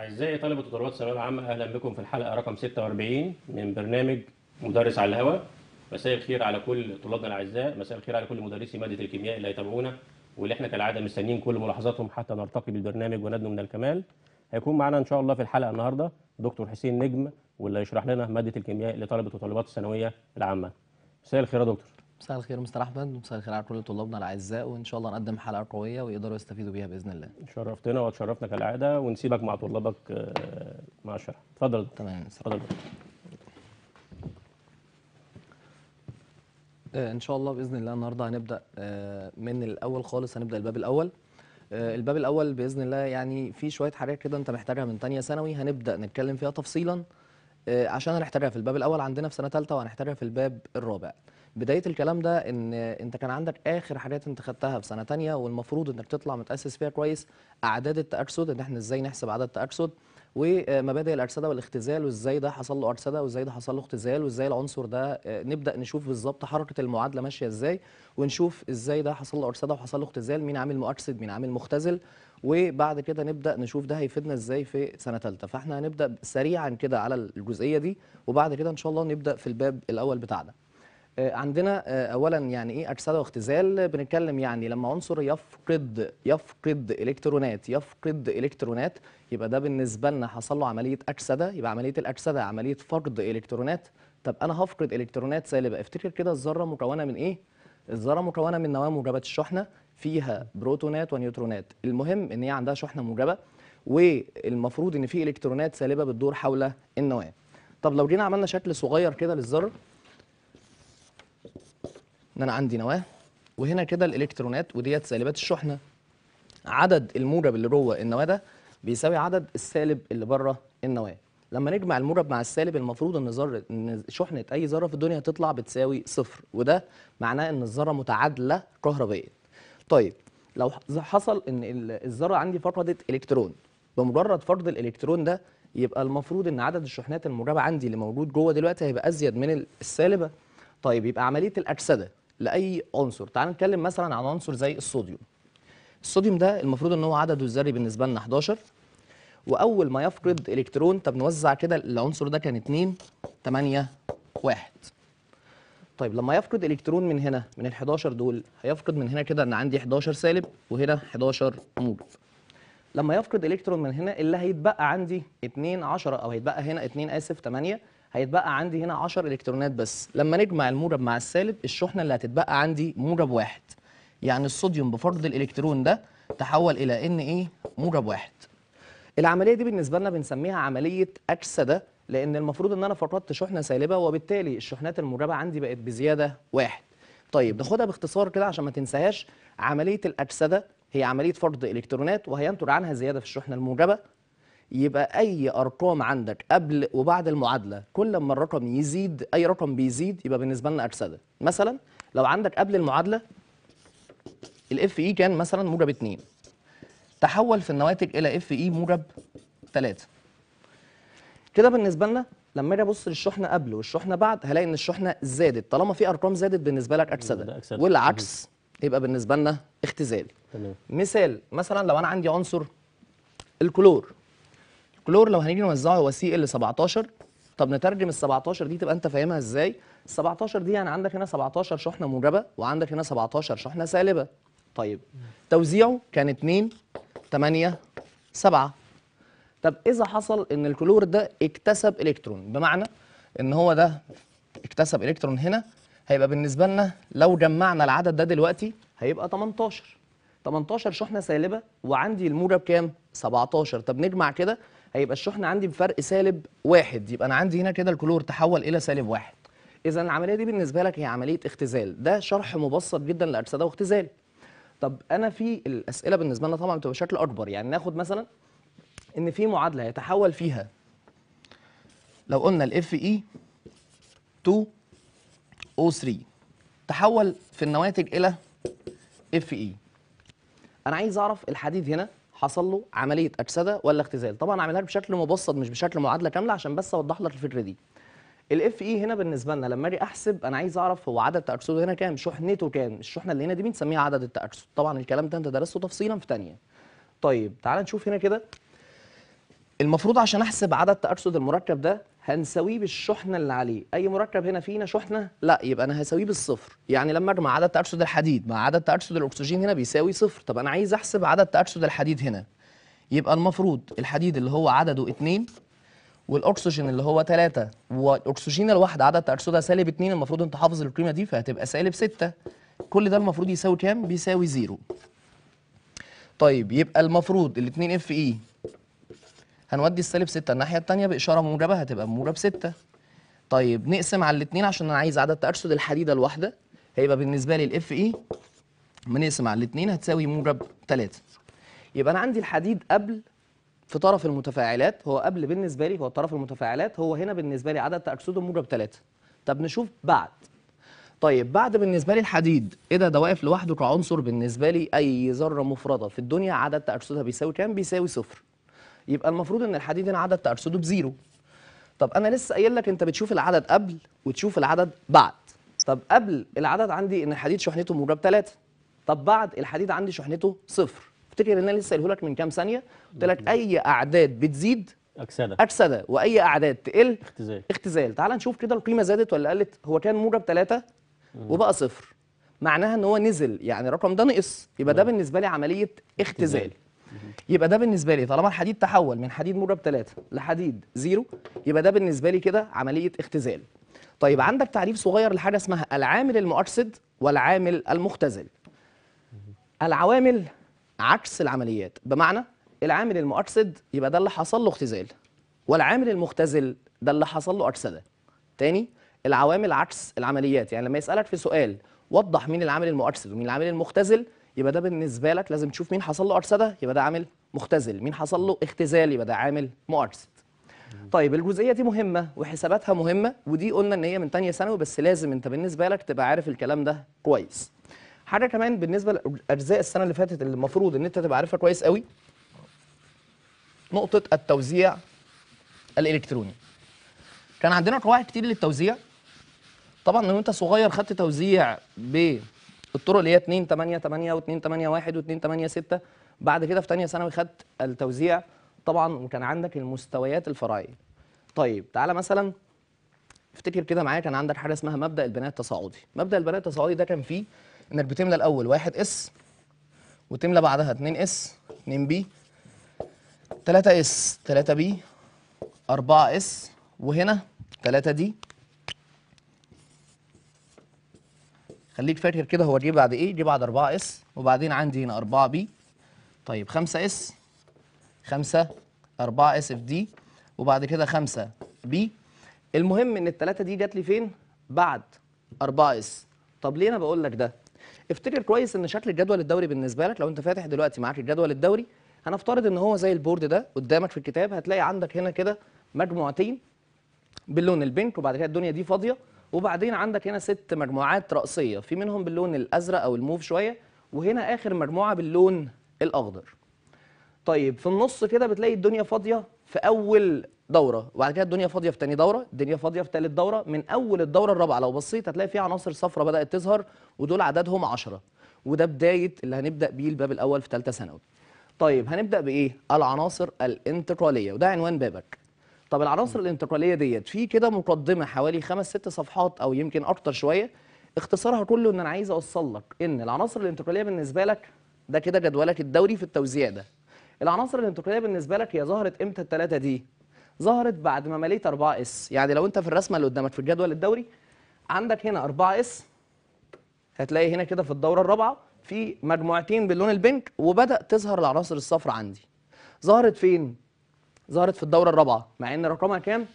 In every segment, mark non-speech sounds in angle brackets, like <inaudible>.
أعزائي طلبة وطلبات الثانوية العامة أهلا بكم في الحلقة رقم 46 من برنامج مدرس على الهواء مساء الخير على كل طلابنا الأعزاء مساء الخير على كل مدرسي مادة الكيمياء اللي هيتابعونا واللي احنا كالعادة مستنيين كل ملاحظاتهم حتى نرتقي بالبرنامج وندنو من الكمال هيكون معانا إن شاء الله في الحلقة النهاردة دكتور حسين نجم واللي هيشرح لنا مادة الكيمياء لطلبة وطلبات الثانوية العامة مساء الخير يا دكتور مساء الخير مستر احمد ومساء الخير على كل طلابنا الاعزاء وان شاء الله نقدم حلقه قويه ويقدروا يستفيدوا بيها باذن الله شرفتنا وتشرفنا كالعاده ونسيبك مع طلابك آه، مع الشرح اتفضل تمام اتفضل آه، ان شاء الله باذن الله النهارده هنبدا آه، من الاول خالص هنبدا الباب الاول الباب الاول باذن الله يعني في شويه حاجات كده انت محتاجها من ثانيه ثانوي هنبدا نتكلم فيها تفصيلا عشان هنحتاجها في الباب الاول عندنا في سنه ثالثه وهنحتاجها في الباب الرابع بدايه الكلام ده ان انت كان عندك اخر حاجات انت خدتها في سنه ثانيه والمفروض انك تطلع متاسس فيها كويس اعداد التاكسد ان احنا ازاي نحسب عدد التاكسد ومبادئ الارصده والاختزال وازاي ده حصل له ارصده وازاي ده حصل له اختزال وازاي العنصر ده آه، نبدا نشوف بالظبط حركه المعادله ماشيه ازاي ونشوف ازاي ده حصل له ارصده وحصل له اختزال مين عامل مؤكسد مين عامل مختزل وبعد كده نبدا نشوف ده هيفيدنا ازاي في سنه ثالثه فاحنا هنبدا سريعا كده على الجزئيه دي وبعد كده ان شاء الله نبدا في الباب الاول بتاعنا آه، عندنا آه، اولا يعني ايه اكسده واختزال بنتكلم يعني لما عنصر يفقد يفقد الكترونات يفقد الكترونات يبقى ده بالنسبه لنا حصل له عمليه اكسده يبقى عمليه الاكسده عمليه فقد الكترونات طب انا هفقد الكترونات سالبه افتكر كده الذره مكونه من ايه الذره مكونه من نواه موجبه الشحنه فيها بروتونات ونيوترونات المهم ان هي عندها شحنه موجبه والمفروض ان في الكترونات سالبه بتدور حول النواه طب لو جينا عملنا شكل صغير كده للذره ان انا عندي نواه وهنا كده الالكترونات وديت سالبات الشحنه عدد الموجب اللي جوه النواه ده بيساوي عدد السالب اللي بره النواه لما نجمع الموجب مع السالب المفروض ان ذره ان شحنه اي ذره في الدنيا هتطلع بتساوي صفر وده معناه ان الذره متعادله كهربائيا طيب لو حصل ان الذره عندي فقدت الكترون بمجرد فقد الالكترون ده يبقى المفروض ان عدد الشحنات الموجبه عندي اللي موجود جوه دلوقتي هيبقى ازيد من السالبه طيب يبقى عمليه الاكسده لاي عنصر تعال نتكلم مثلا عن عنصر زي الصوديوم الصوديوم ده المفروض ان هو عدده الذري بالنسبه لنا 11 واول ما يفقد الكترون طب نوزع كده العنصر ده كان 2 8 1 طيب لما يفقد الكترون من هنا من ال 11 دول هيفقد من هنا كده ان عندي 11 سالب وهنا 11 موجب لما يفقد الكترون من هنا اللي هيتبقى عندي 2 10 او هيتبقى هنا 2 اسف 8 هيتبقى عندي هنا 10 الكترونات بس لما نجمع المورب مع السالب الشحنه اللي هتتبقى عندي مورب واحد يعني الصوديوم بفرض الالكترون ده تحول الى ان ايه مورب واحد العمليه دي بالنسبه لنا بنسميها عمليه اكسده لان المفروض ان انا فقدت شحنه سالبه وبالتالي الشحنات المربعه عندي بقت بزياده واحد طيب ناخدها باختصار كده عشان ما تنساهاش عمليه الاكسده هي عمليه فرض الكترونات وهينتج عنها زياده في الشحنه الموجبه يبقى اي ارقام عندك قبل وبعد المعادله كل ما الرقم يزيد اي رقم بيزيد يبقى بالنسبه لنا اكسدة مثلا لو عندك قبل المعادله الاف اي e كان مثلا موجب 2 تحول في النواتج الى اف اي e موجب 3 كده بالنسبه لنا لما اجي ابص للشحنه قبل والشحنه بعد هلاقي ان الشحنه زادت طالما في ارقام زادت بالنسبه لك اجسده والعكس يبقى بالنسبه لنا اختزال تمام. مثال مثلا لو انا عندي عنصر الكلور كلور لو هنيجي نوزعه هو سي ال 17 طب نترجم ال 17 دي تبقى انت فاهمها ازاي؟ ال 17 دي يعني عندك هنا 17 شحنه موجبه وعندك هنا 17 شحنه سالبه. طيب توزيعه كان 2 8 7 طب اذا حصل ان الكلور ده اكتسب الكترون بمعنى ان هو ده اكتسب الكترون هنا هيبقى بالنسبه لنا لو جمعنا العدد ده دلوقتي هيبقى 18 18 شحنه سالبه وعندي الموجب كام 17 طب نجمع كده هيبقى الشحنه عندي بفرق سالب واحد يبقى انا عندي هنا كده الكلور تحول الى سالب واحد اذا العمليه دي بالنسبه لك هي عمليه اختزال ده شرح مبسط جدا لاجساد واختزال طب انا في الاسئله بالنسبه لنا طبعا بتبقى بشكل اكبر يعني ناخد مثلا ان في معادله يتحول فيها لو قلنا الاف اي 2 او 3 تحول في النواتج الى اف اي e. انا عايز اعرف الحديد هنا حصل له عمليه اجسده ولا اختزال طبعا عملها بشكل مبسط مش بشكل معادله كامله عشان بس اوضح لك الفكره دي الاف اي e هنا بالنسبه لنا لما اجي احسب انا عايز اعرف هو عدد تاكسده هنا كام شحنته كام الشحنه اللي هنا دي بنسميها عدد التاكسد طبعا الكلام ده انت درسته تفصيلا في ثانيه طيب تعال نشوف هنا كده المفروض عشان احسب عدد تاكسد المركب ده هنساويه بالشحنه اللي عليه اي مركب هنا فينا شحنه لا يبقى انا هساويه بالصفر يعني لما اجمع عدد تأكسد الحديد مع عدد تأكسد الاكسجين هنا بيساوي صفر طب انا عايز احسب عدد تأكسد الحديد هنا يبقى المفروض الحديد اللي هو عدده 2 والاكسجين اللي هو 3 والاكسجين الواحده عدد تأكسدها سالب 2 المفروض انت حافظ القيمه دي فهتبقى سالب 6 كل ده المفروض يساوي كام بيساوي زيرو طيب يبقى المفروض ال 2 اف اي هنودي السالب 6 الناحيه الثانيه باشاره موجبه هتبقى موجب 6 طيب نقسم على الاثنين عشان انا عايز عدد تأكسد الحديده الواحده هيبقى بالنسبه لي الاف اي e بنقسم على الاثنين هتساوي موجب 3 يبقى انا عندي الحديد قبل في طرف المتفاعلات هو قبل بالنسبه لي هو طرف المتفاعلات هو هنا بالنسبه لي عدد تأكسده موجب 3 طب نشوف بعد طيب بعد بالنسبه لي الحديد ايه ده ده واقف لوحده كعنصر بالنسبه لي اي ذره مفرده في الدنيا عدد تأكسدها بيساوي كام بيساوي صفر يبقى المفروض ان الحديد هنا عدد تارصده بزيرو طب انا لسه قايل لك انت بتشوف العدد قبل وتشوف العدد بعد طب قبل العدد عندي ان الحديد شحنته موجب 3 طب بعد الحديد عندي شحنته صفر افتكر ان انا لسه قايله لك من كام ثانيه قلت لك اي اعداد بتزيد اكسده اكسده واي اعداد تقل اختزال اختزال تعال نشوف كده القيمه زادت ولا قلت هو كان موجب 3 وبقى صفر معناها ان هو نزل يعني الرقم ده نقص يبقى ده بالنسبه لي عمليه اختزال يبقى ده بالنسبه لي طالما الحديد تحول من حديد مره بثلاثه لحديد زيرو يبقى ده بالنسبه لي كده عمليه اختزال طيب عندك تعريف صغير لحاجه اسمها العامل المؤرسد والعامل المختزل العوامل عكس العمليات بمعنى العامل المؤرسد يبقى ده اللي حصل له اختزال والعامل المختزل ده اللي حصل له اكسده تاني العوامل عكس العمليات يعني لما يسالك في سؤال وضح مين العامل المؤرسد ومين العامل المختزل يبقى ده بالنسبه لك لازم تشوف مين حصل له ارصده يبقى ده عامل مختزل مين حصل له اختزال يبقى ده عامل مؤرصد طيب الجزئيه دي مهمه وحساباتها مهمه ودي قلنا ان هي من ثانيه ثانوي بس لازم انت بالنسبه لك تبقى عارف الكلام ده كويس حاجه كمان بالنسبه لاجزاء السنه اللي فاتت اللي المفروض ان انت تبقى عارفها كويس قوي نقطه التوزيع الالكتروني كان عندنا قواعد كتير للتوزيع طبعا لو انت صغير خدت توزيع ب الطرق اللي هي 2 8 8 و2 8 1 و2 8 6 بعد كده في ثانيه ثانوي خدت التوزيع طبعا وكان عندك المستويات الفرعيه طيب تعالى مثلا افتكر كده معايا كان عندك حاجه اسمها مبدا البناء التصاعدي مبدا البناء التصاعدي ده كان فيه انك بتملى الاول 1 اس وتملى بعدها 2 اس 2 بي 3 اس 3 بي 4 اس وهنا 3 دي خليك فاكر كده هو جه بعد ايه؟ جه بعد 4 اس وبعدين عندي هنا 4 بي طيب 5 اس 5 4 اس في دي وبعد كده 5 بي المهم ان الثلاثه دي جات لي فين؟ بعد 4 اس طب ليه انا بقول لك ده؟ افتكر كويس ان شكل الجدول الدوري بالنسبه لك لو انت فاتح دلوقتي معاك الجدول الدوري هنفترض ان هو زي البورد ده قدامك في الكتاب هتلاقي عندك هنا كده مجموعتين باللون البنك وبعد كده الدنيا دي فاضيه وبعدين عندك هنا ست مجموعات رأسية في منهم باللون الأزرق أو الموف شوية وهنا آخر مجموعة باللون الأخضر طيب في النص كده بتلاقي الدنيا فاضية في أول دورة وبعد كده الدنيا فاضية في تاني دورة الدنيا فاضية في تالت دورة من أول الدورة الرابعة لو بصيت هتلاقي في عناصر صفراء بدأت تظهر ودول عددهم 10 وده بداية اللي هنبدأ بيه الباب الأول في تالتة ثانوي طيب هنبدأ بإيه؟ العناصر الانتقالية وده عنوان بابك طب العناصر الانتقاليه ديت في كده مقدمه حوالي خمس ست صفحات او يمكن اكتر شويه اختصارها كله ان انا عايز اوصل لك ان العناصر الانتقاليه بالنسبه لك ده كده جدولك الدوري في التوزيع ده العناصر الانتقاليه بالنسبه لك هي ظهرت امتى الثلاثه دي ظهرت بعد ما مليت 4 اس يعني لو انت في الرسمه اللي قدامك في الجدول الدوري عندك هنا 4 اس هتلاقي هنا كده في الدوره الرابعه في مجموعتين باللون البنك وبدا تظهر العناصر الصفراء عندي ظهرت فين ظهرت في الدوره الرابعه مع ان رقمها كام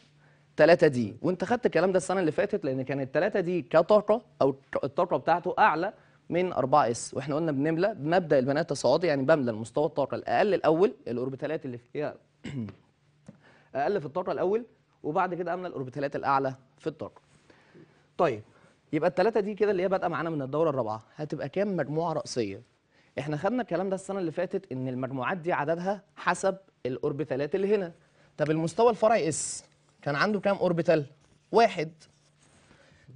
3 دي وانت خدت الكلام ده السنه اللي فاتت لان كانت 3 دي كطاقه او الطاقه بتاعته اعلى من 4 اس واحنا قلنا بنملى بمبدا البناء التصاعدي يعني بملى المستوى الطاقه الاقل الاول الاوربيتالات اللي فيها <clears throat> اقل في الطاقه الاول وبعد كده املى الاوربيتالات الاعلى في الطاقه طيب يبقى الثلاثه دي كده اللي هي بادئه معانا من الدوره الرابعه هتبقى كام مجموعه راسيه احنا خدنا الكلام ده السنه اللي فاتت ان المجموعات دي عددها حسب الاوربيتالات اللي هنا طب المستوى الفرعي اس كان عنده كام اوربيتال واحد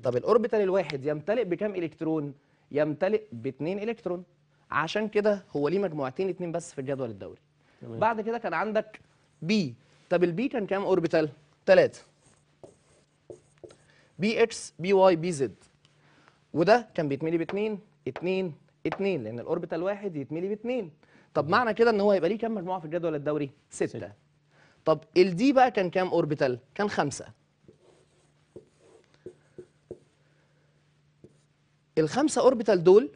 طب الاوربيتال الواحد يمتلئ بكام الكترون يمتلئ باثنين الكترون عشان كده هو ليه مجموعتين اثنين بس في الجدول الدوري تمام. بعد كده كان عندك بي طب البي كان كام اوربيتال ثلاثة بي اكس بي واي بي زد وده كان بيتملي باثنين اثنين اثنين لان الاوربيتال واحد يتملي باثنين طب معنى كده ان هو هيبقى ليه كام مجموعه في الجدول الدوري؟ سته. ستة. طب الدي بقى كان كام اوربيتال؟ كان خمسه. الخمسه اوربيتال دول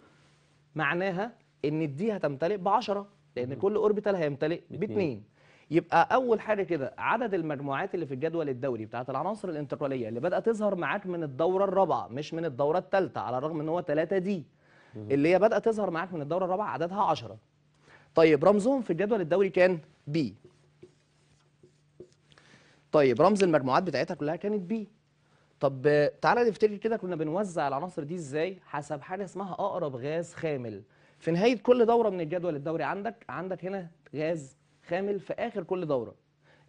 معناها ان الدي هتمتلئ ب 10 لان كل اوربيتال هيمتلئ باثنين. يبقى اول حاجه كده عدد المجموعات اللي في الجدول الدوري بتاعت العناصر الانتقاليه اللي بدات تظهر معاك من الدوره الرابعه مش من الدوره الثالثه على الرغم ان هو 3 دي اللي هي بدات تظهر معاك من الدوره الرابعه عددها 10 طيب رمزهم في الجدول الدوري كان بي طيب رمز المجموعات بتاعتها كلها كانت بي طب تعالى نفتكر كده كنا بنوزع العناصر دي ازاي حسب حاجه اسمها اقرب غاز خامل في نهايه كل دوره من الجدول الدوري عندك عندك هنا غاز خامل في اخر كل دوره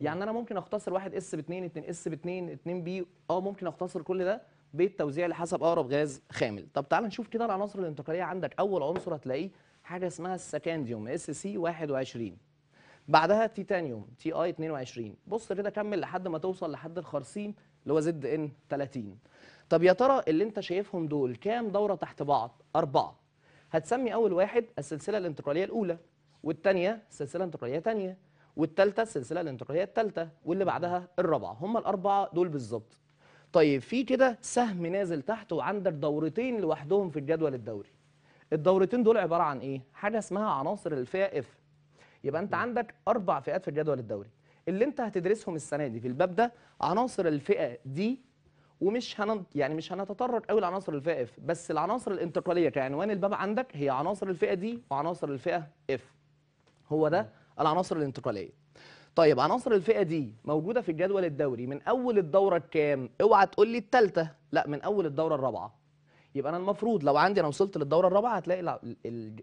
يعني انا ممكن اختصر واحد اس ب 2 2 اس ب 2 2 بي اه ممكن اختصر كل ده بالتوزيع اللي حسب اقرب غاز خامل طب تعال نشوف كده العناصر الانتقاليه عندك اول عنصر هتلاقيه حاجه اسمها السكانديوم اس سي 21 بعدها تيتانيوم تي اي 22 بص كده كمل لحد ما توصل لحد الخرسيم اللي هو زد ان 30 طب يا ترى اللي انت شايفهم دول كام دوره تحت بعض اربعه هتسمي اول واحد السلسله الانتقاليه الاولى والثانيه سلسله انتقاليه ثانيه والثالثه السلسله الانتقاليه الثالثه واللي بعدها الرابعه هم الاربعه دول بالظبط طيب في كده سهم نازل تحت وعندك دورتين لوحدهم في الجدول الدوري الدورتين دول عباره عن ايه حاجه اسمها عناصر الفئه اف يبقى انت عندك اربع فئات في الجدول الدوري اللي انت هتدرسهم السنه دي في الباب ده عناصر الفئه دي ومش هن يعني مش هنتطرق قوي لعناصر الفئه اف بس العناصر الانتقاليه كعنوان الباب عندك هي عناصر الفئه دي وعناصر الفئه اف هو ده العناصر الانتقاليه طيب عناصر الفئه دي موجوده في الجدول الدوري من اول الدوره الكام اوعى تقول لي الثالثه لا من اول الدوره الرابعه يبقى انا المفروض لو عندي انا وصلت للدوره الرابعه هتلاقي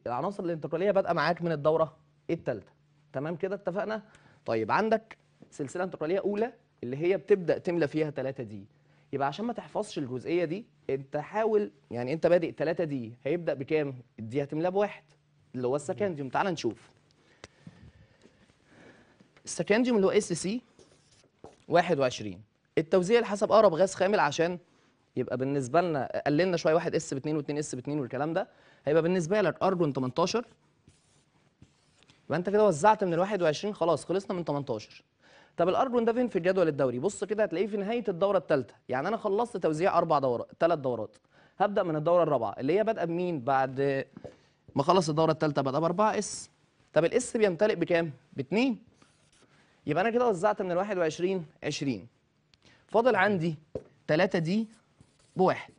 العناصر الانتقاليه بادئه معاك من الدوره الثالثه تمام كده اتفقنا طيب عندك سلسله انتقاليه اولى اللي هي بتبدا تملى فيها 3 دي يبقى عشان ما تحفظش الجزئيه دي انت حاول يعني انت بادئ 3 دي هيبدا بكام دي هتملى بواحد اللي هو السكنديوم تعال نشوف السكنديوم اللي هو اس سي 21 التوزيع حسب اقرب غاز خامل عشان يبقى بالنسبه لنا قللنا شويه واحد اس ب 2 و2 اس ب 2 والكلام ده هيبقى بالنسبه لك ارجون 18 يبقى انت كده وزعت من ال 21 خلاص خلصنا من 18 طب الارجون ده فين في الجدول الدوري بص كده هتلاقيه في نهايه الدوره الثالثه يعني انا خلصت توزيع اربع دورات ثلاث دورات هبدا من الدوره الرابعه اللي هي بادئه بمين بعد ما خلص الدوره الثالثه بادئه باربعة اس طب الاس بيمتلئ بكام ب 2 يبقى انا كده وزعت من ال 21 20 فاضل عندي 3 دي بواحد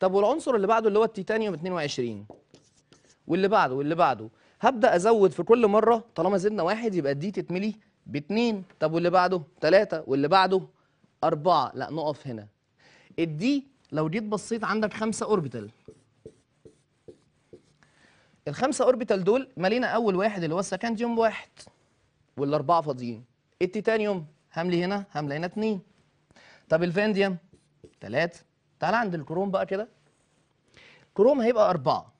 طب والعنصر اللي بعده اللي هو التيتانيوم 22 واللي بعده واللي بعده هبدا ازود في كل مره طالما زدنا واحد يبقى دي تتملي باتنين طب واللي بعده تلاتة واللي بعده أربعة لا نقف هنا الدي لو جيت بصيت عندك خمسة أوربيتال الخمسة أوربيتال دول مالينا أول واحد اللي هو السكنديوم واحد والأربعة فاضيين التيتانيوم هملي هنا هملي هنا اتنين طب الفانديوم 3 تعال عند الكروم بقى كده كروم هيبقى 4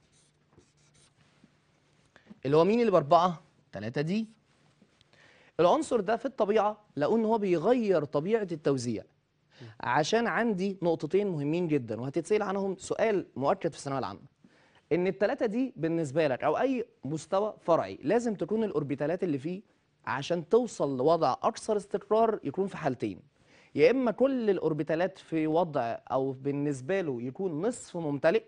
اللي هو مين اللي باربعه تلاتة دي العنصر ده في الطبيعه لقوا ان هو بيغير طبيعه التوزيع عشان عندي نقطتين مهمين جدا وهتتسال عنهم سؤال مؤكد في الثانويه العامه ان التلاتة دي بالنسبه لك او اي مستوى فرعي لازم تكون الاوربيتالات اللي فيه عشان توصل لوضع اكثر استقرار يكون في حالتين يا اما كل الاوربيتالات في وضع او بالنسبه له يكون نصف ممتلئ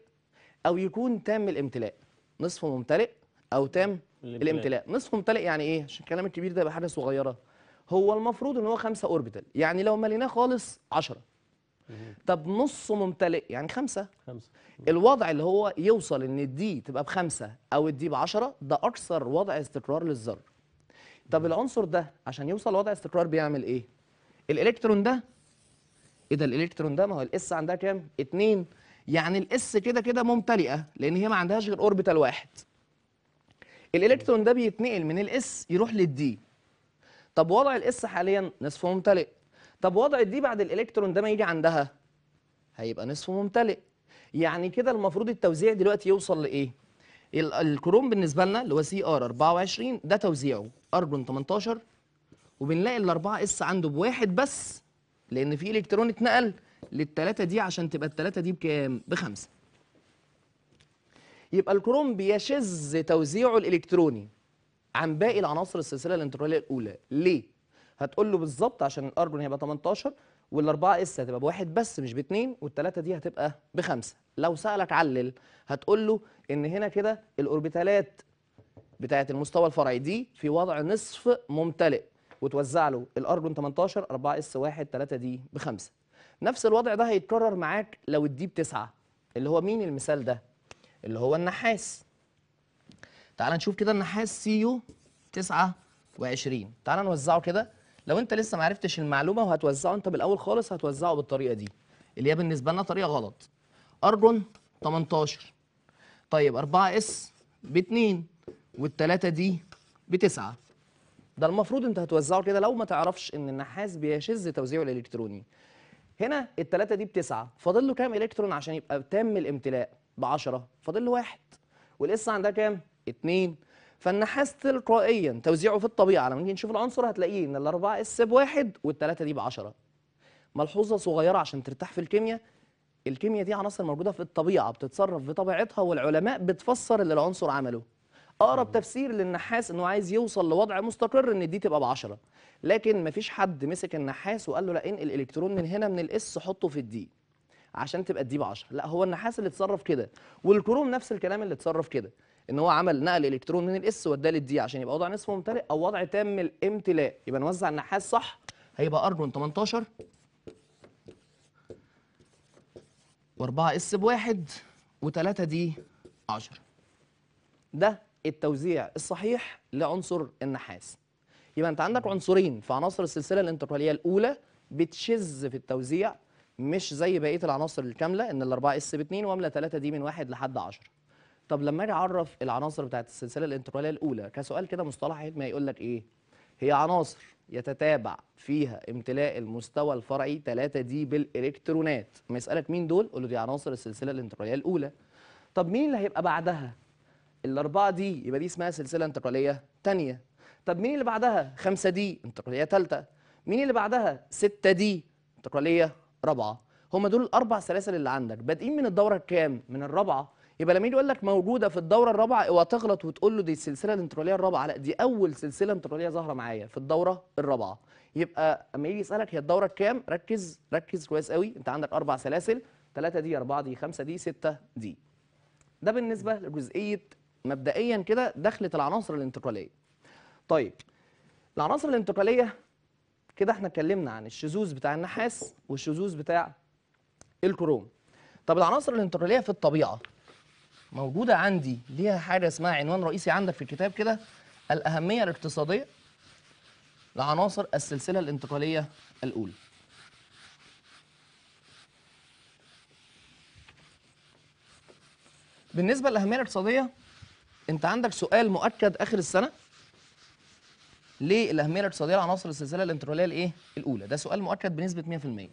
او يكون تام الامتلاء نصف ممتلئ او تام الامتلاء, نصف ممتلئ يعني ايه عشان الكلام الكبير ده يبقى حاجه صغيره هو المفروض ان هو خمسة اوربيتال يعني لو مليناه خالص 10 طب نص ممتلئ يعني خمسة خمسة الوضع اللي هو يوصل ان الدي تبقى بخمسة او الدي بعشرة ده اكثر وضع استقرار للذر طب العنصر ده عشان يوصل لوضع استقرار بيعمل ايه الالكترون ده ايه ده الالكترون ده ما هو الاس عندها كام 2 يعني الاس كده كده ممتلئه لان هي ما عندهاش غير اوربيتال واحد الالكترون ده بيتنقل من الاس يروح للدي طب وضع الاس حاليا نصف ممتلئ طب وضع الدي بعد الالكترون ده ما يجي عندها هيبقى نصف ممتلئ يعني كده المفروض التوزيع دلوقتي يوصل لايه الكروم بالنسبه لنا اللي هو سي ار 24 ده توزيعه ارجون 18 وبنلاقي الاربعه اس عنده بواحد بس لان في الكترون اتنقل للثلاثه دي عشان تبقى الثلاثه دي بكام؟ بخمسه. يبقى الكروم بيشذ توزيعه الالكتروني عن باقي العناصر السلسله الانتقاليه الاولى، ليه؟ هتقول له بالظبط عشان الارجون هيبقى 18 والاربعه اس هتبقى بواحد بس مش باثنين والثلاثه دي هتبقى بخمسه. لو سالك علل هتقول له ان هنا كده الاوربيتالات بتاعه المستوى الفرعي دي في وضع نصف ممتلئ وتوزع له الارجون 18 4 اس 1 3 دي ب 5 نفس الوضع ده هيتكرر معاك لو الدي بتسعة اللي هو مين المثال ده اللي هو النحاس تعال نشوف كده النحاس سي يو 29 تعال نوزعه كده لو انت لسه ما عرفتش المعلومه وهتوزعه انت بالاول خالص هتوزعه بالطريقه دي اللي هي بالنسبه لنا طريقه غلط ارجون 18 طيب 4 اس ب 2 وال 3 دي بتسعة ده المفروض انت هتوزعه كده لو ما تعرفش ان النحاس بيشذ توزيعه الالكتروني هنا الثلاثه دي بتسعه فاضل له كام الكترون عشان يبقى تام الامتلاء ب 10 فاضل له واحد والاس عندها كام اثنين فالنحاس تلقائيا توزيعه في الطبيعه لما نيجي نشوف العنصر هتلاقيه ان الاربعه اس بواحد والثلاثه دي ب 10 ملحوظه صغيره عشان ترتاح في الكيمياء الكيمياء دي عناصر موجوده في الطبيعه بتتصرف بطبيعتها والعلماء بتفسر اللي العنصر عمله اقرب تفسير للنحاس انه عايز يوصل لوضع مستقر ان دي تبقى ب 10 لكن مفيش حد مسك النحاس وقال له لا انقل الالكترون من هنا من الاس حطه في الدي عشان تبقى الدي ب 10 لا هو النحاس اللي اتصرف كده والكروم نفس الكلام اللي اتصرف كده ان هو عمل نقل الكترون من الاس واداه للدي عشان يبقى وضع نصف ممتلئ او وضع تام الامتلاء يبقى نوزع النحاس صح هيبقى ارجون 18 و4 اس بواحد و3 دي 10 ده التوزيع الصحيح لعنصر النحاس يبقى انت عندك عنصرين في عناصر السلسله الانتقاليه الاولى بتشذ في التوزيع مش زي بقيه العناصر الكامله ان الاربعه اس ب 2 واملى 3 دي من 1 لحد 10 طب لما اجي اعرف العناصر بتاعت السلسله الانتقاليه الاولى كسؤال كده مصطلح ما هيقول لك ايه هي عناصر يتتابع فيها امتلاء المستوى الفرعي 3 دي بالالكترونات ما يسالك مين دول قول له دي عناصر السلسله الانتقاليه الاولى طب مين اللي هيبقى بعدها الاربعه دي يبقى دي اسمها سلسله انتقاليه ثانيه طب مين اللي بعدها خمسه دي انتقاليه ثالثه مين اللي بعدها سته دي انتقاليه رابعه هم دول الاربع سلاسل اللي عندك بادئين من الدوره الكام من الرابعه يبقى لما يجي يقول لك موجوده في الدوره الرابعه اوعى تغلط وتقول له دي السلسله الانتقاليه الرابعه لا دي اول سلسله انتقاليه ظاهره معايا في الدوره الرابعه يبقى اما يجي يسالك هي الدوره الكام ركز ركز كويس قوي انت عندك اربع سلاسل 3 دي 4 دي 5 دي 6 دي ده بالنسبه لجزئيه مبدئيا كده دخلت العناصر الانتقاليه طيب العناصر الانتقاليه كده احنا اتكلمنا عن الشذوذ بتاع النحاس والشذوذ بتاع الكروم طب العناصر الانتقاليه في الطبيعه موجوده عندي ليها حاجه اسمها عنوان رئيسي عندك في الكتاب كده الاهميه الاقتصاديه لعناصر السلسله الانتقاليه الاولى بالنسبه للاهميه الاقتصاديه انت عندك سؤال مؤكد اخر السنه ليه الاهميه الاقتصاديه لعناصر السلسله الانتروليه الايه الاولى ده سؤال مؤكد بنسبه 100%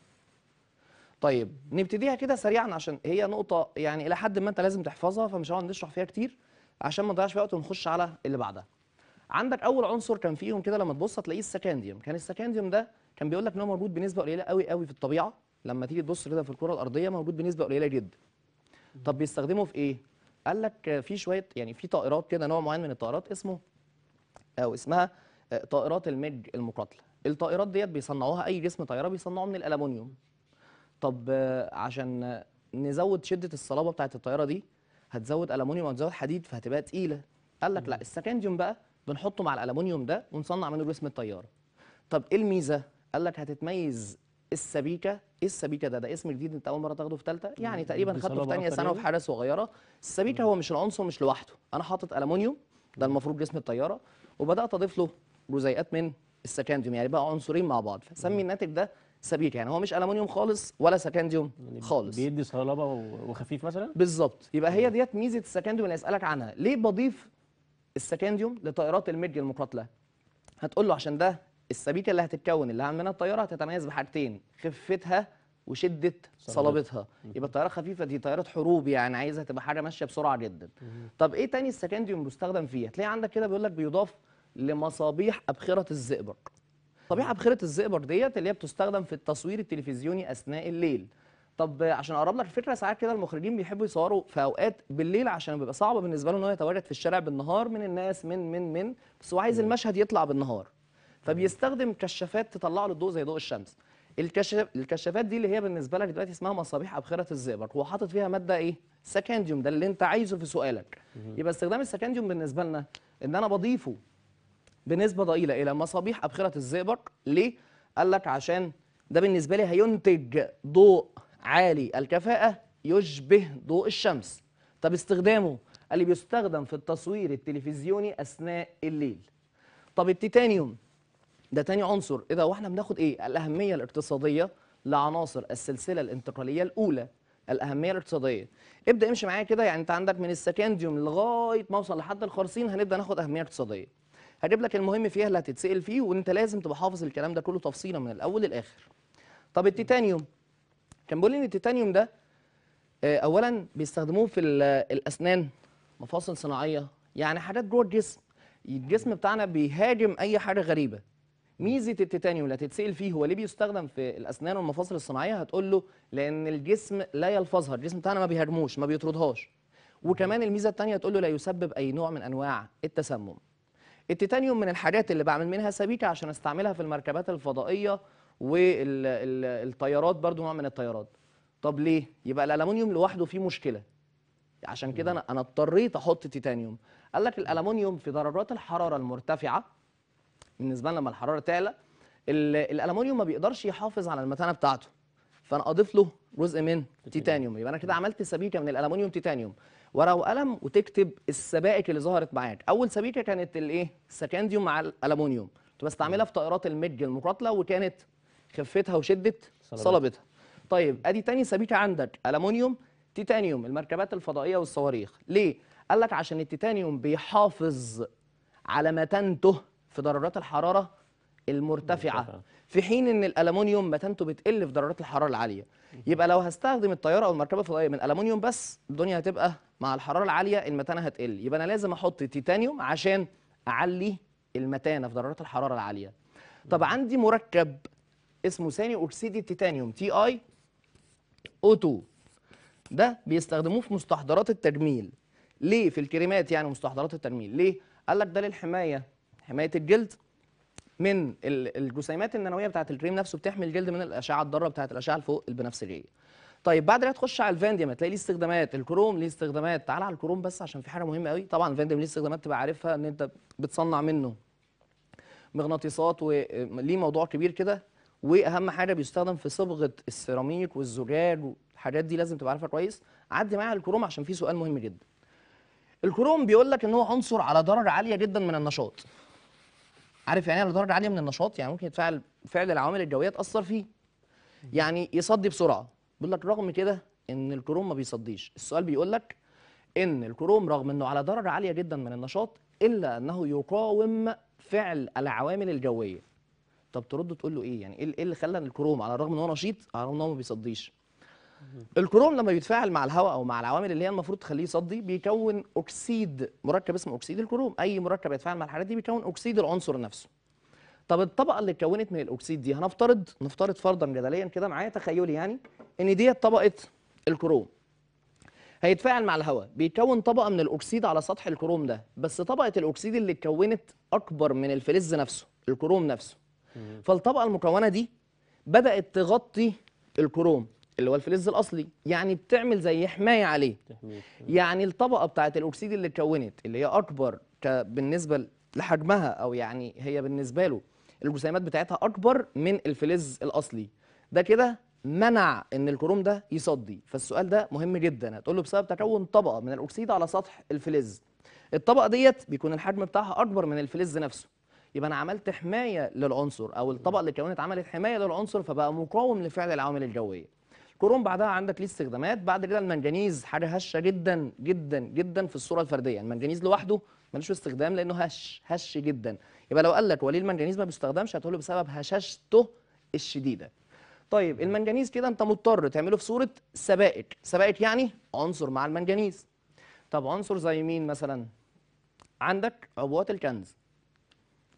طيب نبتديها كده سريعا عشان هي نقطه يعني الى حد ما انت لازم تحفظها فمش هقعد نشرح فيها كتير عشان ما نضيعش وقت ونخش على اللي بعدها عندك اول عنصر كان فيهم كده لما تبص هتلاقيه السكانديوم كان السكانديوم ده كان بيقول لك ان هو موجود بنسبه قليله قوي قوي في الطبيعه لما تيجي تبص كده في الكره الارضيه موجود بنسبه قليله جدا طب بيستخدموا في ايه قال لك في شويه يعني في طائرات كده نوع معين من الطائرات اسمه او اسمها آه، طائرات المج المقاتله الطائرات ديت بيصنعوها اي جسم طياره بيصنعوه من الالومنيوم طب آه، عشان نزود شده الصلابه بتاعه الطياره دي هتزود الومنيوم وهتزود حديد فهتبقى تقيله قال لك لا السكنديوم بقى بنحطه مع الالومنيوم ده ونصنع منه جسم الطياره طب ايه الميزه قال لك هتتميز السبيكه ايه السبيكه ده ده اسم جديد انت اول مره تاخده في ثالثه يعني تقريبا خدته في ثانيه ثانوي في حارس صغيره السبيكه هو مش العنصر مش لوحده انا حاطط المونيوم ده المفروض جسم الطياره وبدات اضيف له جزيئات من السكانديوم يعني بقى عنصرين مع بعض فسمي الناتج ده سبيك يعني هو مش المونيوم خالص ولا سكانديوم يعني خالص بيدي صلابه وخفيف مثلا بالظبط يبقى هي ديت ميزه السكانديوم اللي اسالك عنها ليه بضيف السكانديوم لطائرات الميديا المقاتله هتقول له عشان ده السبيكه اللي هتتكون اللي عندنا الطياره هتتميز بحاجتين خفتها وشده صلابتها يبقى الطياره خفيفه دي طياره حروب يعني عايزها تبقى حاجه ماشيه بسرعه جدا طب ايه تاني السكنديوم بيستخدم فيها تلاقي عندك كده بيقول لك بيضاف لمصابيح ابخره الزئبق مصابيح ابخره الزئبق ديت اللي هي بتستخدم في التصوير التلفزيوني اثناء الليل طب عشان اقرب لك الفكره ساعات كده المخرجين بيحبوا يصوروا في اوقات بالليل عشان بيبقى صعب بالنسبه له ان هو يتواجد في الشارع بالنهار من الناس من من من بس هو عايز المشهد يطلع بالنهار فبيستخدم كشافات تطلع له الضوء زي ضوء الشمس الكشف الكشافات دي اللي هي بالنسبه لك دلوقتي اسمها مصابيح ابخره الزئبق هو حاطط فيها ماده ايه سكانديوم ده اللي انت عايزه في سؤالك يبقى استخدام السكانديوم بالنسبه لنا ان انا بضيفه بنسبه ضئيله الى مصابيح ابخره الزئبق ليه قال لك عشان ده بالنسبه لي هينتج ضوء عالي الكفاءه يشبه ضوء الشمس طب استخدامه قال بيستخدم في التصوير التلفزيوني اثناء الليل طب التيتانيوم ده تاني عنصر اذا واحنا بناخد ايه الاهميه الاقتصاديه لعناصر السلسله الانتقاليه الاولى الاهميه الاقتصاديه ابدا امشي معايا كده يعني انت عندك من السكنديوم لغايه ما اوصل لحد الخرسين هنبدا ناخد اهميه اقتصاديه هجيب لك المهم فيها اللي هتتسال فيه وانت لازم تبقى حافظ الكلام ده كله تفصيلا من الاول للاخر طب التيتانيوم كان بيقول ان التيتانيوم ده آه، اولا بيستخدموه في الاسنان مفاصل صناعيه يعني حاجات جوه الجسم الجسم بتاعنا بيهاجم اي حاجه غريبه ميزه التيتانيوم اللي هتتسال فيه هو ليه بيستخدم في الاسنان والمفاصل الصناعيه هتقول له لان الجسم لا يلفظها الجسم بتاعنا ما بيهاجموش ما بيطردهاش وكمان الميزه الثانيه تقول له لا يسبب اي نوع من انواع التسمم التيتانيوم من الحاجات اللي بعمل منها سبيكه عشان استعملها في المركبات الفضائيه والطيارات برضو نوع من الطيارات طب ليه يبقى الالومنيوم لوحده فيه مشكله عشان كده انا اضطريت احط تيتانيوم قال لك الالومنيوم في درجات الحراره المرتفعه بالنسبه لنا لما الحراره تعلى الالومنيوم ما بيقدرش يحافظ على المتانه بتاعته فانا اضيف له جزء من تيتانيوم يبقى انا كده عملت سبيكه من الالومنيوم تيتانيوم ورقه وقلم وتكتب السبائك اللي ظهرت معاك اول سبيكه كانت الايه السكانديوم مع الالومنيوم كنت بستعملها في طائرات المج المقاتله وكانت خفتها وشده صلبتها طيب ادي تاني سبيكه عندك الومنيوم تيتانيوم المركبات الفضائيه والصواريخ ليه قال لك عشان التيتانيوم بيحافظ على متانته في درجات الحراره المرتفعه في حين ان الالومنيوم متانته بتقل في درجات الحراره العاليه يبقى لو هستخدم الطياره او المركبه الفضائيه من الومنيوم بس الدنيا هتبقى مع الحراره العاليه المتانه هتقل يبقى انا لازم احط تيتانيوم عشان اعلي المتانه في درجات الحراره العاليه طب عندي مركب اسمه ثاني اكسيد التيتانيوم تي اي او 2 ده بيستخدموه في مستحضرات التجميل ليه في الكريمات يعني مستحضرات التجميل ليه قال لك ده للحمايه حمايه الجلد من الجسيمات النانويه بتاعه الكريم نفسه بتحمي الجلد من الاشعه الضاره بتاعه الاشعه الفوق البنفسجيه طيب بعد ما تخش على الفانديوم هتلاقي ليه استخدامات الكروم ليه استخدامات تعال على الكروم بس عشان في حاجه مهمه قوي طبعا الفانديوم ليه استخدامات تبقى عارفها ان انت بتصنع منه مغناطيسات وليه موضوع كبير كده واهم حاجه بيستخدم في صبغه السيراميك والزجاج والحاجات دي لازم تبقى عارفها كويس عدي معايا على الكروم عشان في سؤال مهم جدا الكروم بيقول لك ان هو عنصر على درجه عاليه جدا من النشاط عارف يعني ايه درجه عاليه من النشاط يعني ممكن يتفاعل فعل العوامل الجويه تاثر فيه يعني يصدي بسرعه بيقول لك رغم كده ان الكروم ما بيصديش السؤال بيقول لك ان الكروم رغم انه على درجه عاليه جدا من النشاط الا انه يقاوم فعل العوامل الجويه طب ترد تقول له ايه يعني ايه, إيه اللي خلى الكروم على الرغم ان هو نشيط على الرغم ان هو ما بيصديش الكروم لما بيتفاعل مع الهواء او مع العوامل اللي هي المفروض تخليه يصدي بيكون اكسيد مركب اسمه اكسيد الكروم اي مركب يتفاعل مع الحاجات دي بيكون اكسيد العنصر نفسه طب الطبقه اللي اتكونت من الاكسيد دي هنفترض نفترض فرضا جدليا كده معايا تخيلي يعني ان دي طبقه الكروم هيتفاعل مع الهواء بيكون طبقه من الاكسيد على سطح الكروم ده بس طبقه الاكسيد اللي اتكونت اكبر من الفلز نفسه الكروم نفسه فالطبقه المكونه دي بدات تغطي الكروم اللي هو الفلز الاصلي يعني بتعمل زي حمايه عليه يعني الطبقه بتاعه الاكسيد اللي اتكونت اللي هي اكبر بالنسبه لحجمها او يعني هي بالنسبه له الجسيمات بتاعتها اكبر من الفلز الاصلي ده كده منع ان الكروم ده يصدي فالسؤال ده مهم جدا هتقول له بسبب تكون طبقه من الاكسيد على سطح الفلز الطبقه ديت بيكون الحجم بتاعها اكبر من الفلز نفسه يبقى انا عملت حمايه للعنصر او الطبقه اللي كونت عملت حمايه للعنصر فبقى مقاوم لفعل العوامل الجويه كروم بعدها عندك ليه استخدامات بعد كده المنجنيز حاجه هشه جدا جدا جدا في الصوره الفرديه المنجنيز لوحده ملوش استخدام لانه هش هش جدا يبقى لو قال لك وليه المنجنيز ما بيستخدمش هتقول له بسبب هشاشته الشديده طيب المنجنيز كده انت مضطر تعمله في صوره سبائك سبائك يعني عنصر مع المنجنيز طب عنصر زي مين مثلا عندك عبوات الكنز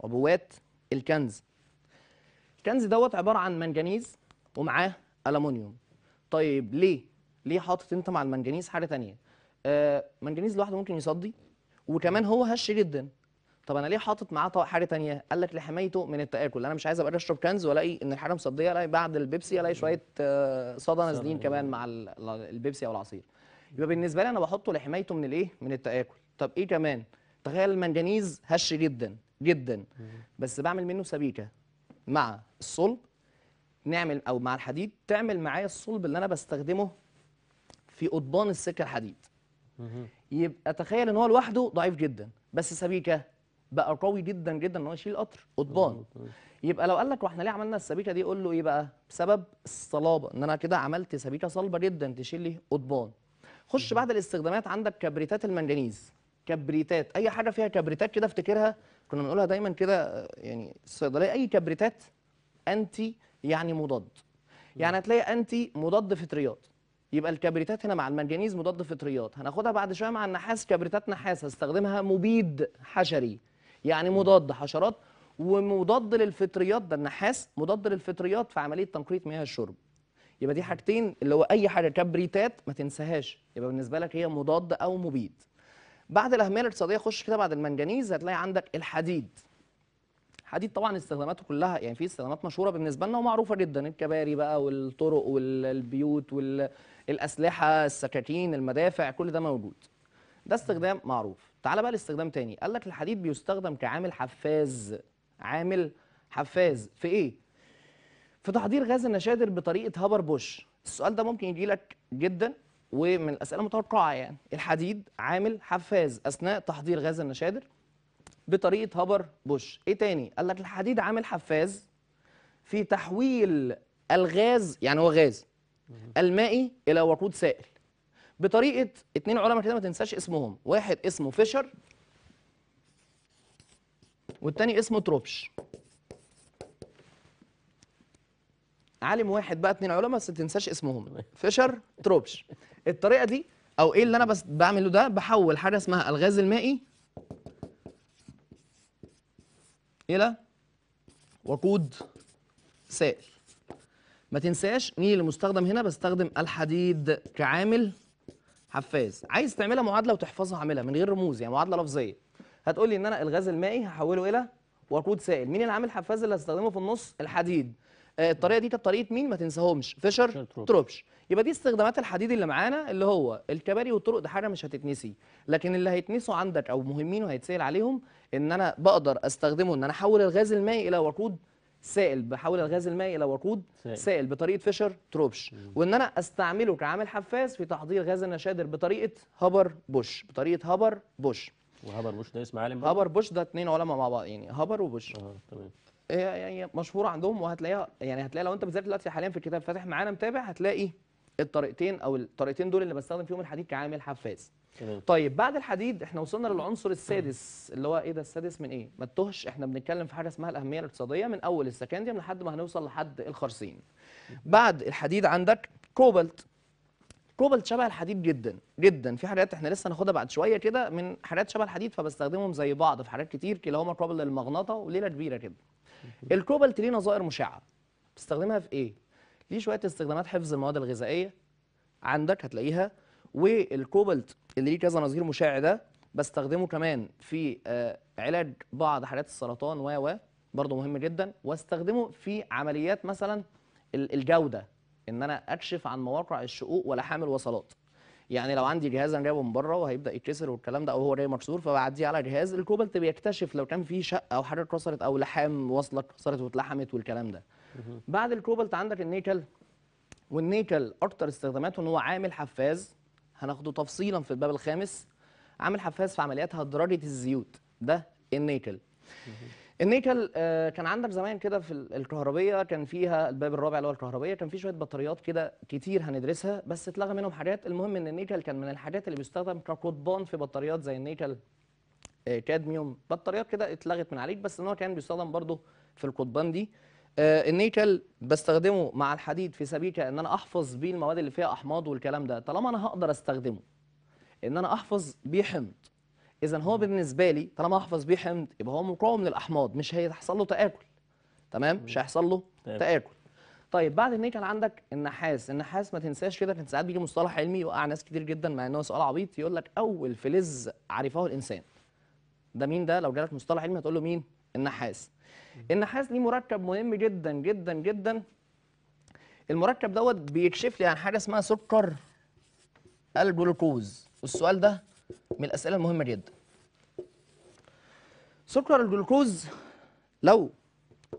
عبوات الكنز الكنز دوت عباره عن منجنيز ومعاه ألمونيوم طيب ليه ليه حاطط انت مع المنجنيز حاجه ثانيه آه منجنيز لوحده ممكن يصدي وكمان هو هش جدا طب انا ليه حاطط معاه حاجه ثانيه قال لك لحمايته من التاكل انا مش عايز ابقى اشرب كنز والاقي ان الحاجه مصديه الاقي بعد البيبسي الاقي شويه آه صدى نازلين كمان مع البيبسي او العصير يبقى بالنسبه لي انا بحطه لحمايته من الايه من التاكل طب ايه كمان تخيل المنجنيز هش جدا جدا بس بعمل منه سبيكه مع الصلب نعمل او مع الحديد تعمل معايا الصلب اللي انا بستخدمه في قضبان السكه الحديد يبقى تخيل ان هو لوحده ضعيف جدا بس سبيكه بقى قوي جدا جدا ان هو يشيل قطر قضبان يبقى لو قال لك واحنا ليه عملنا السبيكه دي قول له ايه بقى بسبب الصلابه ان انا كده عملت سبيكه صلبه جدا تشيل لي قضبان خش بعد الاستخدامات عندك كبريتات المنجنيز كبريتات اي حاجه فيها كبريتات كده افتكرها كنا بنقولها دايما كده يعني الصيدليه اي كبريتات انتي يعني مضاد يعني هتلاقي انتي مضاد فطريات يبقى الكبريتات هنا مع المنجنيز مضاد فطريات هناخدها بعد شويه مع النحاس كبريتات نحاس هستخدمها مبيد حشري يعني مضاد حشرات ومضاد للفطريات ده النحاس مضاد للفطريات في عمليه تنقيط مياه الشرب يبقى دي حاجتين اللي هو اي حاجه كبريتات ما تنساهاش يبقى بالنسبه لك هي مضاد او مبيد بعد الاهميه الاقتصاديه خش كده بعد المنجنيز هتلاقي عندك الحديد حديد طبعا استخداماته كلها يعني في استخدامات مشهوره بالنسبه لنا ومعروفه جدا الكباري بقى والطرق والبيوت والاسلحه السكاكين المدافع كل ده موجود ده استخدام معروف تعال بقى لاستخدام تاني قال لك الحديد بيستخدم كعامل حفاز عامل حفاز في ايه في تحضير غاز النشادر بطريقه هابر بوش السؤال ده ممكن يجي لك جدا ومن الاسئله المتوقعه يعني الحديد عامل حفاز اثناء تحضير غاز النشادر بطريقه هابر بوش ايه تاني قال لك الحديد عامل حفاز في تحويل الغاز يعني هو غاز المائي الى وقود سائل بطريقه اتنين علماء كده ما تنساش اسمهم واحد اسمه فيشر والتاني اسمه تروبش عالم واحد بقى اتنين علماء بس ما تنساش اسمهم فيشر تروبش الطريقه دي او ايه اللي انا بس بعمله ده بحول حاجه اسمها الغاز المائي الى وقود سائل ما تنساش مين اللي مستخدم هنا بستخدم الحديد كعامل حفاز عايز تعملها معادله وتحفظها اعملها من غير رموز يعني معادله لفظيه هتقول لي ان انا الغاز المائي هحوله الى وقود سائل مين العامل الحفاز اللي هستخدمه في النص الحديد آه، الطريقه دي كانت طريقه مين ما تنساهمش فيشر تروبش يبقى دي استخدامات الحديد اللي معانا اللي هو الكباري والطرق ده حاجه مش هتتنسي لكن اللي هيتنسوا عندك او مهمين وهيتسال عليهم ان انا بقدر استخدمه ان انا احول الغاز المائي الى وقود سائل بحول الغاز المائي الى وقود سائل, سائل بطريقه فيشر تروبش وان انا استعمله كعامل حفاز في تحضير غاز النشادر بطريقه هابر بوش بطريقه هابر بوش وهابر بوش ده اسم عالم هابر بوش ده اثنين علماء مع بعض يعني هابر وبوش اه تمام إيه، يعني مشهوره عندهم وهتلاقيها يعني هتلاقي لو انت بالذات دلوقتي حاليا في الكتاب فاتح معانا متابع هتلاقي الطريقتين او الطريقتين دول اللي بستخدم فيهم الحديد كعامل حفاز طيب بعد الحديد احنا وصلنا للعنصر السادس اللي هو ايه ده السادس من ايه ما تتوهش احنا بنتكلم في حاجه اسمها الاهميه الاقتصاديه من اول السكنديوم لحد ما هنوصل لحد الخرسين بعد الحديد عندك كوبالت كوبالت شبه الحديد جدا جدا في حاجات احنا لسه هناخدها بعد شويه كده من حاجات شبه الحديد فبستخدمهم زي بعض في حاجات كتير كلاهما كوبل للمغناطه وليله كبيره كده الكوبالت ليه نظائر مشعه بتستخدمها في ايه ليه شويه استخدامات حفظ المواد الغذائيه عندك هتلاقيها والكوبالت اللي ليه كذا نظير مشع ده بستخدمه كمان في آه، علاج بعض حالات السرطان و و برضه مهم جدا واستخدمه في عمليات مثلا الجوده ان انا اكشف عن مواقع الشقوق ولحام الوصلات يعني لو عندي جهاز انا جايبه من بره وهيبدا يتكسر والكلام ده او هو جاي مكسور فبعديه على جهاز الكوبلت بيكتشف لو كان في شقه او حاجه اتكسرت او لحام وصله اتكسرت واتلحمت والكلام ده بعد الكوبلت عندك النيكل والنيكل اكتر استخداماته ان هو عامل حفاز هناخده تفصيلا في الباب الخامس عامل حفاز في عمليات هدرجه الزيوت ده النيكل النيكل آه، كان عندك زمان كده في الكهربيه كان فيها الباب الرابع اللي هو الكهربيه كان في شويه بطاريات كده كتير هندرسها بس اتلغى منهم حاجات المهم ان النيكل كان من الحاجات اللي بيستخدم كقضبان في بطاريات زي النيكل آه، كادميوم بطاريات كده اتلغت من عليك بس ان هو كان بيستخدم برضه في القضبان دي آه، النيكل بستخدمه مع الحديد في سبيكه ان انا احفظ بيه المواد اللي فيها احماض والكلام ده طالما انا هقدر استخدمه ان انا احفظ بيه حمض اذا هو بالنسبه لي طالما احفظ بيه حمض يبقى هو مقاوم للاحماض مش هيحصل له تاكل تمام مش هيحصل له تاكل طيب بعد كان عندك النحاس النحاس ما تنساش كده كان ساعات بيجي مصطلح علمي يوقع ناس كتير جدا مع ان هو سؤال عبيط يقول لك اول فلز عرفه الانسان ده مين ده لو جالك مصطلح علمي هتقول له مين النحاس النحاس ليه مركب مهم جدا جدا جدا المركب دوت بيكشف لي عن حاجه اسمها سكر الجلوكوز والسؤال ده من الاسئله المهمه جدا سكر الجلوكوز لو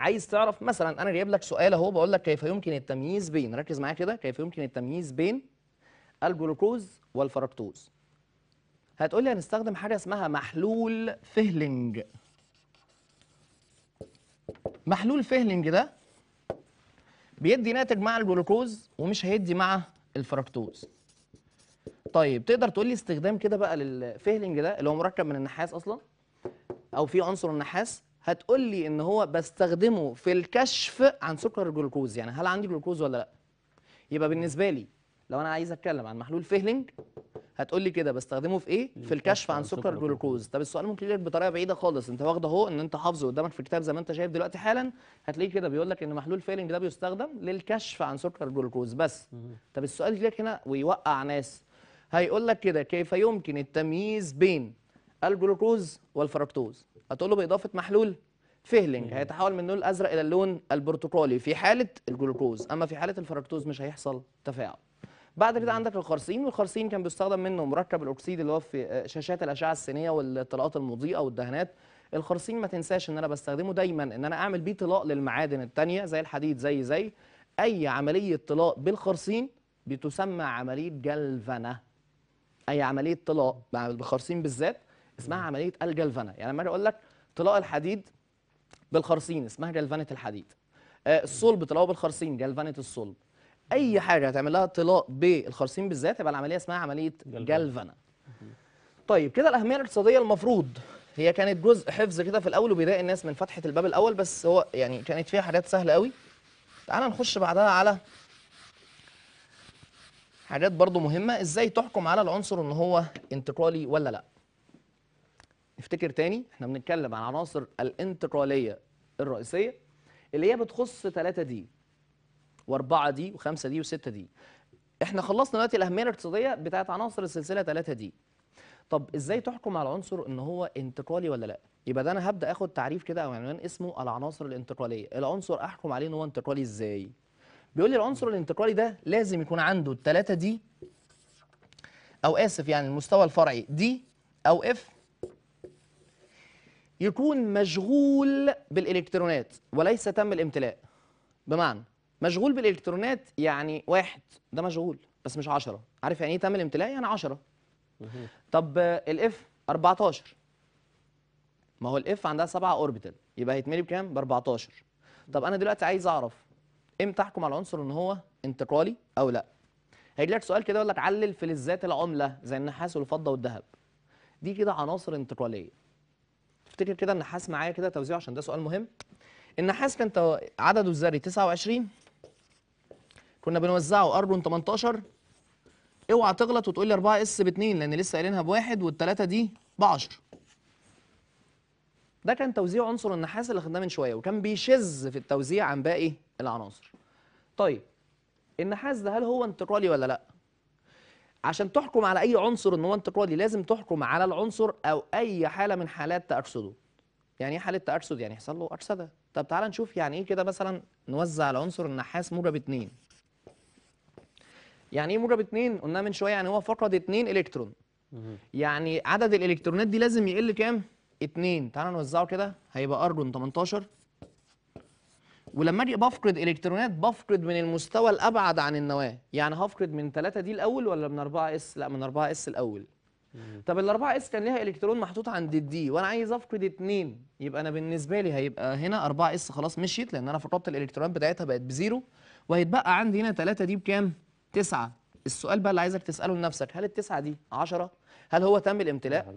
عايز تعرف مثلا انا جايب لك سؤال اهو بقول لك كيف يمكن التمييز بين ركز معايا كده كيف يمكن التمييز بين الجلوكوز والفركتوز هتقول لي هنستخدم حاجه اسمها محلول فهلنج محلول فهلنج ده بيدي ناتج مع الجلوكوز ومش هيدي مع الفركتوز طيب تقدر تقول لي استخدام كده بقى للفيهلنج ده اللي هو مركب من النحاس اصلا او في عنصر النحاس هتقول لي ان هو بستخدمه في الكشف عن سكر الجلوكوز يعني هل عندي جلوكوز ولا لا يبقى بالنسبه لي لو انا عايز اتكلم عن محلول فيهلنج هتقول لي كده بستخدمه في ايه في الكشف عن سكر الجلوكوز طب السؤال ممكن يجيلك بطريقه بعيده خالص انت واخده اهو ان انت حافظه قدامك في الكتاب زي ما انت شايف دلوقتي حالا هتلاقيه كده بيقول لك ان محلول فيلنج ده بيستخدم للكشف عن سكر الجلوكوز بس طب السؤال يجيلك هنا ويوقع ناس هيقول لك كده كيف يمكن التمييز بين الجلوكوز والفركتوز هتقول له باضافه محلول فيهلينج هيتحول من اللون الازرق الى اللون البرتقالي في حاله الجلوكوز اما في حاله الفركتوز مش هيحصل تفاعل بعد كده عندك الخرسين والخرسين كان بيستخدم منه مركب الاكسيد اللي هو في شاشات الاشعه السينيه والطلقات المضيئه والدهانات الخرسين ما تنساش ان انا بستخدمه دايما ان انا اعمل بيه طلاء للمعادن الثانيه زي الحديد زي زي اي عمليه طلاء بالخرسين بتسمى عمليه جلفنه اي عمليه طلاء مع الخرسين بالذات اسمها عمليه الجلفنه يعني لما اجي اقول لك طلاء الحديد بالخرسين اسمها جلفنه الحديد آه، الصلب طلاء بالخرسين جلفنه الصلب اي حاجه هتعمل لها طلاء بالخرسين بالذات يبقى العمليه اسمها عمليه جلفنه طيب كده الاهميه الاقتصاديه المفروض هي كانت جزء حفظ كده في الاول وبيضايق الناس من فتحه الباب الاول بس هو يعني كانت فيها حاجات سهله قوي تعال نخش بعدها على حاجات برضو مهمة ازاي تحكم على العنصر ان هو انتقالي ولا لا نفتكر تاني احنا بنتكلم عن عناصر الانتقالية الرئيسية اللي هي بتخص 3 دي و4 دي و5 دي و6 دي احنا خلصنا دلوقتي الأهمية الاقتصادية بتاعت عناصر السلسلة 3 دي طب ازاي تحكم على العنصر ان هو انتقالي ولا لا يبقى ده انا هبدا اخد تعريف كده او عنوان اسمه العناصر الانتقاليه العنصر احكم عليه ان هو انتقالي ازاي بيقول لي العنصر الانتقالي ده لازم يكون عنده الثلاثه دي او اسف يعني المستوى الفرعي دي او اف يكون مشغول بالالكترونات وليس تم الامتلاء بمعنى مشغول بالالكترونات يعني واحد ده مشغول بس مش 10 عارف يعني ايه تم الامتلاء يعني 10 طب الاف 14 ما هو الاف عندها 7 اوربيتال يبقى هيتملي بكام ب 14 طب انا دلوقتي عايز اعرف امتى احكم على العنصر ان هو انتقالي او لا هيجي لك سؤال كده يقول لك علل فلزات العمله زي النحاس والفضه والذهب دي كده عناصر انتقاليه تفتكر كده النحاس معايا كده توزيعه عشان ده سؤال مهم النحاس كان عدده الذري 29 كنا بنوزعه ارجون 18 اوعى تغلط وتقول لي 4 اس ب 2 لان لسه قايلينها بواحد والثلاثه دي ب 10 ده كان توزيع عنصر النحاس اللي خدناه من شويه وكان بيشذ في التوزيع عن باقي العناصر طيب النحاس ده هل هو انتقالي ولا لا عشان تحكم على اي عنصر ان هو انتقالي لازم تحكم على العنصر او اي حاله من حالات تاكسده يعني ايه حاله تاكسد يعني يحصل له اكسده طب تعالى نشوف يعني ايه كده مثلا نوزع العنصر النحاس موجب اثنين. يعني ايه موجب اثنين؟ قلناه من شويه يعني هو فقد اثنين الكترون يعني عدد الالكترونات دي لازم يقل كام 2 تعالى نوزعه كده هيبقى ارجون 18 ولما اجي بفقد الكترونات بفقد من المستوى الابعد عن النواه يعني هفقد من 3 دي الاول ولا من 4 اس لا من 4 اس الاول طب ال 4 اس كان ليها الكترون محطوط عند الدي وانا عايز افقد 2 يبقى انا بالنسبه لي هيبقى هنا 4 اس خلاص مشيت لان انا فقدت الالكترونات بتاعتها بقت بزيرو وهيتبقى عندي هنا 3 دي بكام 9 السؤال بقى اللي عايزك تساله لنفسك هل التسعه دي 10 هل هو تم الامتلاء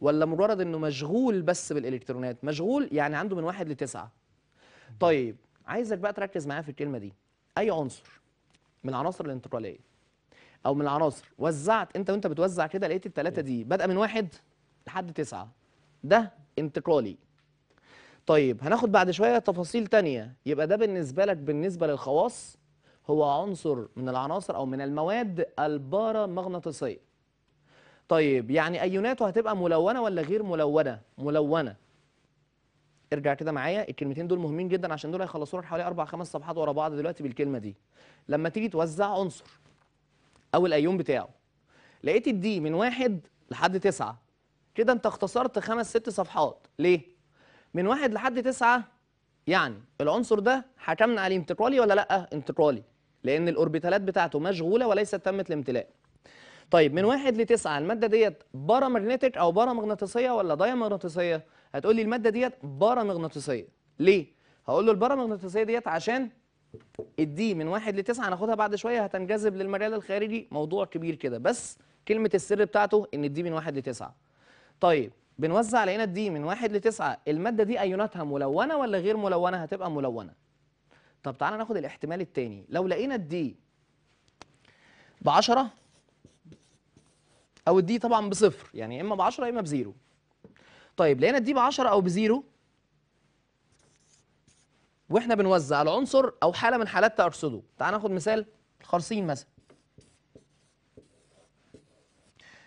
ولا مجرد انه مشغول بس بالالكترونات مشغول يعني عنده من واحد لتسعة طيب عايزك بقى تركز معايا في الكلمه دي اي عنصر من العناصر الانتقاليه او من العناصر وزعت انت وانت بتوزع كده لقيت الثلاثه دي بادئه من واحد لحد تسعة ده انتقالي طيب هناخد بعد شويه تفاصيل تانية يبقى ده بالنسبه لك بالنسبه للخواص هو عنصر من العناصر او من المواد البارامغناطيسيه طيب يعني ايوناته هتبقى ملونه ولا غير ملونه ملونه ارجع كده معايا الكلمتين دول مهمين جدا عشان دول هيخلصوا لك حوالي اربع خمس صفحات ورا بعض دلوقتي بالكلمه دي لما تيجي توزع عنصر او الايون بتاعه لقيت الدي من واحد لحد تسعة كده انت اختصرت خمس ست صفحات ليه من واحد لحد تسعة يعني العنصر ده حكمنا عليه انتقالي ولا لا انتقالي لان الاوربيتالات بتاعته مشغوله وليست تمت الامتلاء طيب من واحد لتسعة المادة ديت بارامغنيتيك أو بارامغناطيسية ولا دايامغناطيسية؟ هتقول لي المادة ديت بارامغناطيسية ليه؟ هقول له البارامغناطيسية ديت عشان الدي من واحد لتسعة هناخدها بعد شوية هتنجذب للمجال الخارجي موضوع كبير كده بس كلمة السر بتاعته إن الدي من واحد لتسعة طيب بنوزع لقينا الدي من واحد لتسعة المادة دي أيوناتها ملونة ولا غير ملونة؟ هتبقى ملونة طب تعالى ناخد الاحتمال التاني لو لقينا الدي ب 10 او الدي طبعا بصفر يعني يا اما ب 10 يا اما بزيرو طيب لقينا الدي ب 10 او بزيرو واحنا بنوزع العنصر او حاله من حالات تارصده تعال ناخد مثال الخرسين مثلا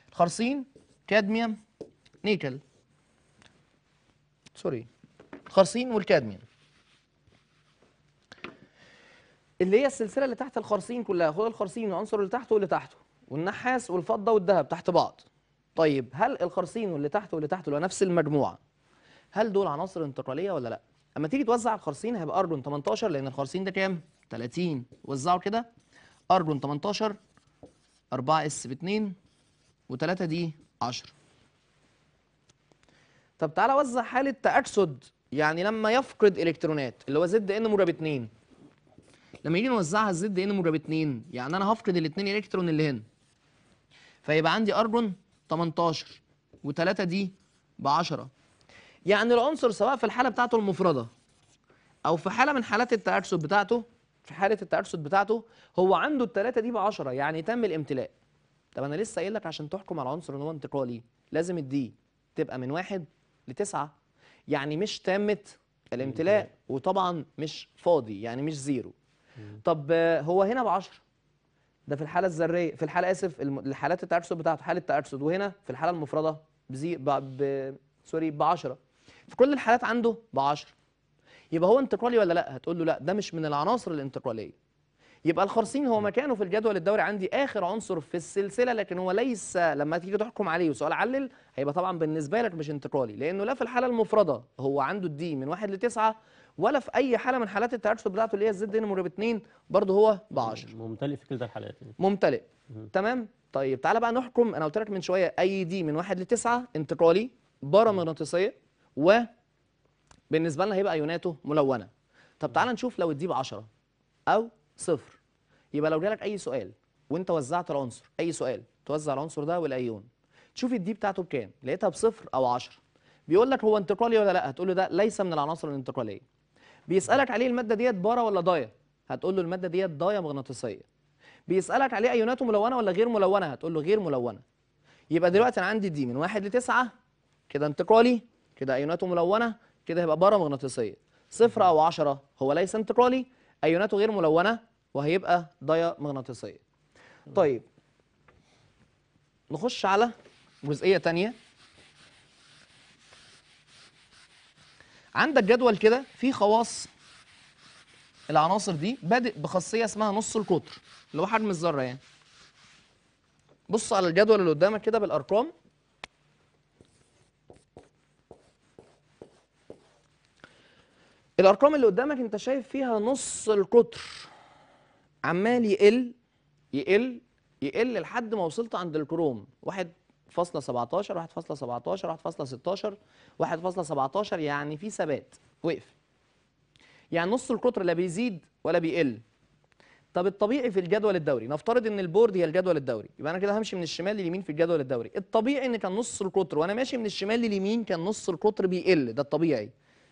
الخرسين كادميوم نيكل سوري الخرسين والكادميوم اللي هي السلسله اللي تحت الخرسين كلها خد الخرسين العنصر اللي تحته واللي تحته والنحاس والفضة والذهب تحت بعض طيب هل الخرسين واللي تحت واللي تحت اللي نفس المجموعة هل دول عناصر انتقالية ولا لا؟ اما تيجي توزع الخرسين هيبقى أرجون 18 لأن الخرسين ده كام؟ 30 وزعوا كده أرجون 18 4 اس ب 2 و3 دي 10 طب تعالى وزع حالة تأكسد يعني لما يفقد الكترونات اللي هو زد ان موجب 2 لما يجي نوزعها زد ان موجب 2 يعني انا هفقد الاثنين الكترون اللي هنا فيبقى عندي ارجون 18 و3 دي ب 10 يعني العنصر سواء في الحاله بتاعته المفرده او في حاله من حالات التاكسد بتاعته في حاله التاكسد بتاعته هو عنده ال3 دي ب 10 يعني تم الامتلاء طب انا لسه قايل لك عشان تحكم على العنصر ان هو انتقالي لازم الدي تبقى من واحد لتسعه يعني مش تامه الامتلاء وطبعا مش فاضي يعني مش زيرو طب هو هنا ب 10 ده في الحاله الذريه في الحاله اسف الحالات التعرصد بتاعته حاله تعرصد وهنا في الحاله المفرده بزي ب... ب... سوري ب 10 في كل الحالات عنده ب 10 يبقى هو انتقالي ولا لا هتقول له لا ده مش من العناصر الانتقاليه يبقى الخرسين هو مكانه في الجدول الدوري عندي اخر عنصر في السلسله لكن هو ليس لما تيجي تحكم عليه وسؤال علل هيبقى طبعا بالنسبه لك مش انتقالي لانه لا في الحاله المفرده هو عنده الدي من 1 ل 9 ولا في اي حاله من حالات الترشد بتاعته اللي هي الزد ان مربع 2 برضه هو ب 10 ممتلئ في كلتا الحالات يعني. ممتلئ تمام طيب تعالى بقى نحكم انا قلت لك من شويه اي دي من 1 ل 9 انتقالي بارامغناطيسيه و بالنسبه لنا هيبقى ايوناته ملونه طب تعالى نشوف لو الدي ب 10 او صفر يبقى لو جالك اي سؤال وانت وزعت العنصر اي سؤال توزع العنصر ده والايون تشوف الدي بتاعته بكام لقيتها بصفر او 10 بيقول لك هو انتقالي ولا لا هتقول له ده ليس من العناصر الانتقاليه بيسالك عليه الماده ديت بارا ولا ضايه هتقول له الماده ديت ضايه مغناطيسيه بيسالك عليه ايوناته ملونه ولا غير ملونه هتقول له غير ملونه يبقى دلوقتي انا عندي دي من 1 ل 9 كده انتقالي كده ايوناته ملونه كده هيبقى بارا مغناطيسيه صفر او 10 هو ليس انتقالي ايوناته غير ملونه وهيبقى ضايه مغناطيسيه طيب نخش على جزئيه ثانيه عندك جدول كده فيه خواص العناصر دي بادئ بخاصيه اسمها نص القطر اللي هو حجم الذره يعني بص على الجدول اللي قدامك كده بالارقام الارقام اللي قدامك انت شايف فيها نص القطر عمال يقل يقل يقل لحد ما وصلت عند الكروم واحد فاصلة 1.17 1.17 1.16 1.17 يعني في ثبات وقف يعني نص القطر لا بيزيد ولا بيقل طب الطبيعي في الجدول الدوري نفترض ان البورد هي الجدول الدوري يبقى انا كده همشي من الشمال لليمين في الجدول الدوري الطبيعي ان كان نص القطر وانا ماشي من الشمال لليمين كان نص القطر بيقل ده الطبيعي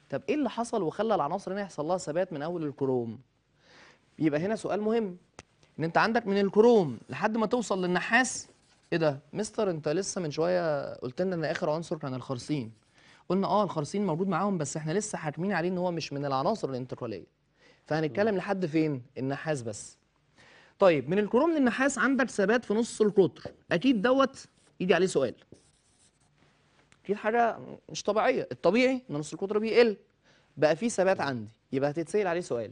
طب ايه اللي حصل وخلى العناصر هنا يحصل لها ثبات من اول الكروم يبقى هنا سؤال مهم ان انت عندك من الكروم لحد ما توصل للنحاس ايه ده مستر انت لسه من شويه قلت لنا ان اخر عنصر كان الخرسين قلنا اه الخرسين موجود معاهم بس احنا لسه حاكمين عليه ان هو مش من العناصر الانتقاليه فهنتكلم لحد فين النحاس بس طيب من الكروم للنحاس عندك ثبات في نص القطر اكيد دوت يجي عليه سؤال اكيد حاجه مش طبيعيه الطبيعي ان نص القطر بيقل بقى فيه ثبات عندي يبقى هتتسال عليه سؤال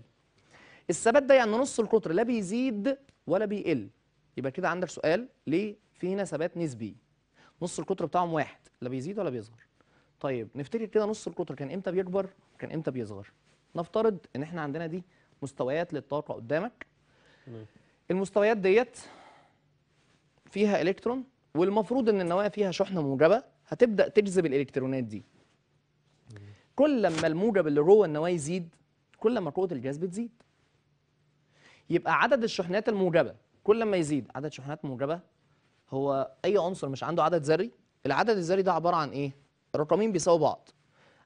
الثبات ده يعني نص القطر لا بيزيد ولا بيقل يبقى كده عندك سؤال ليه في هنا ثبات نسبي نص القطر بتاعهم واحد لا بيزيد ولا بيصغر طيب نفتكر كده نص القطر كان امتى بيكبر وكان امتى بيصغر نفترض ان احنا عندنا دي مستويات للطاقه قدامك المستويات ديت فيها الكترون والمفروض ان النواه فيها شحنه موجبه هتبدا تجذب الالكترونات دي كل ما الموجب اللي جوه النواه يزيد كل ما قوه الجذب تزيد يبقى عدد الشحنات الموجبه كل ما يزيد عدد شحنات موجبه هو اي عنصر مش عنده عدد ذري العدد الذري ده عباره عن ايه رقمين بيساووا بعض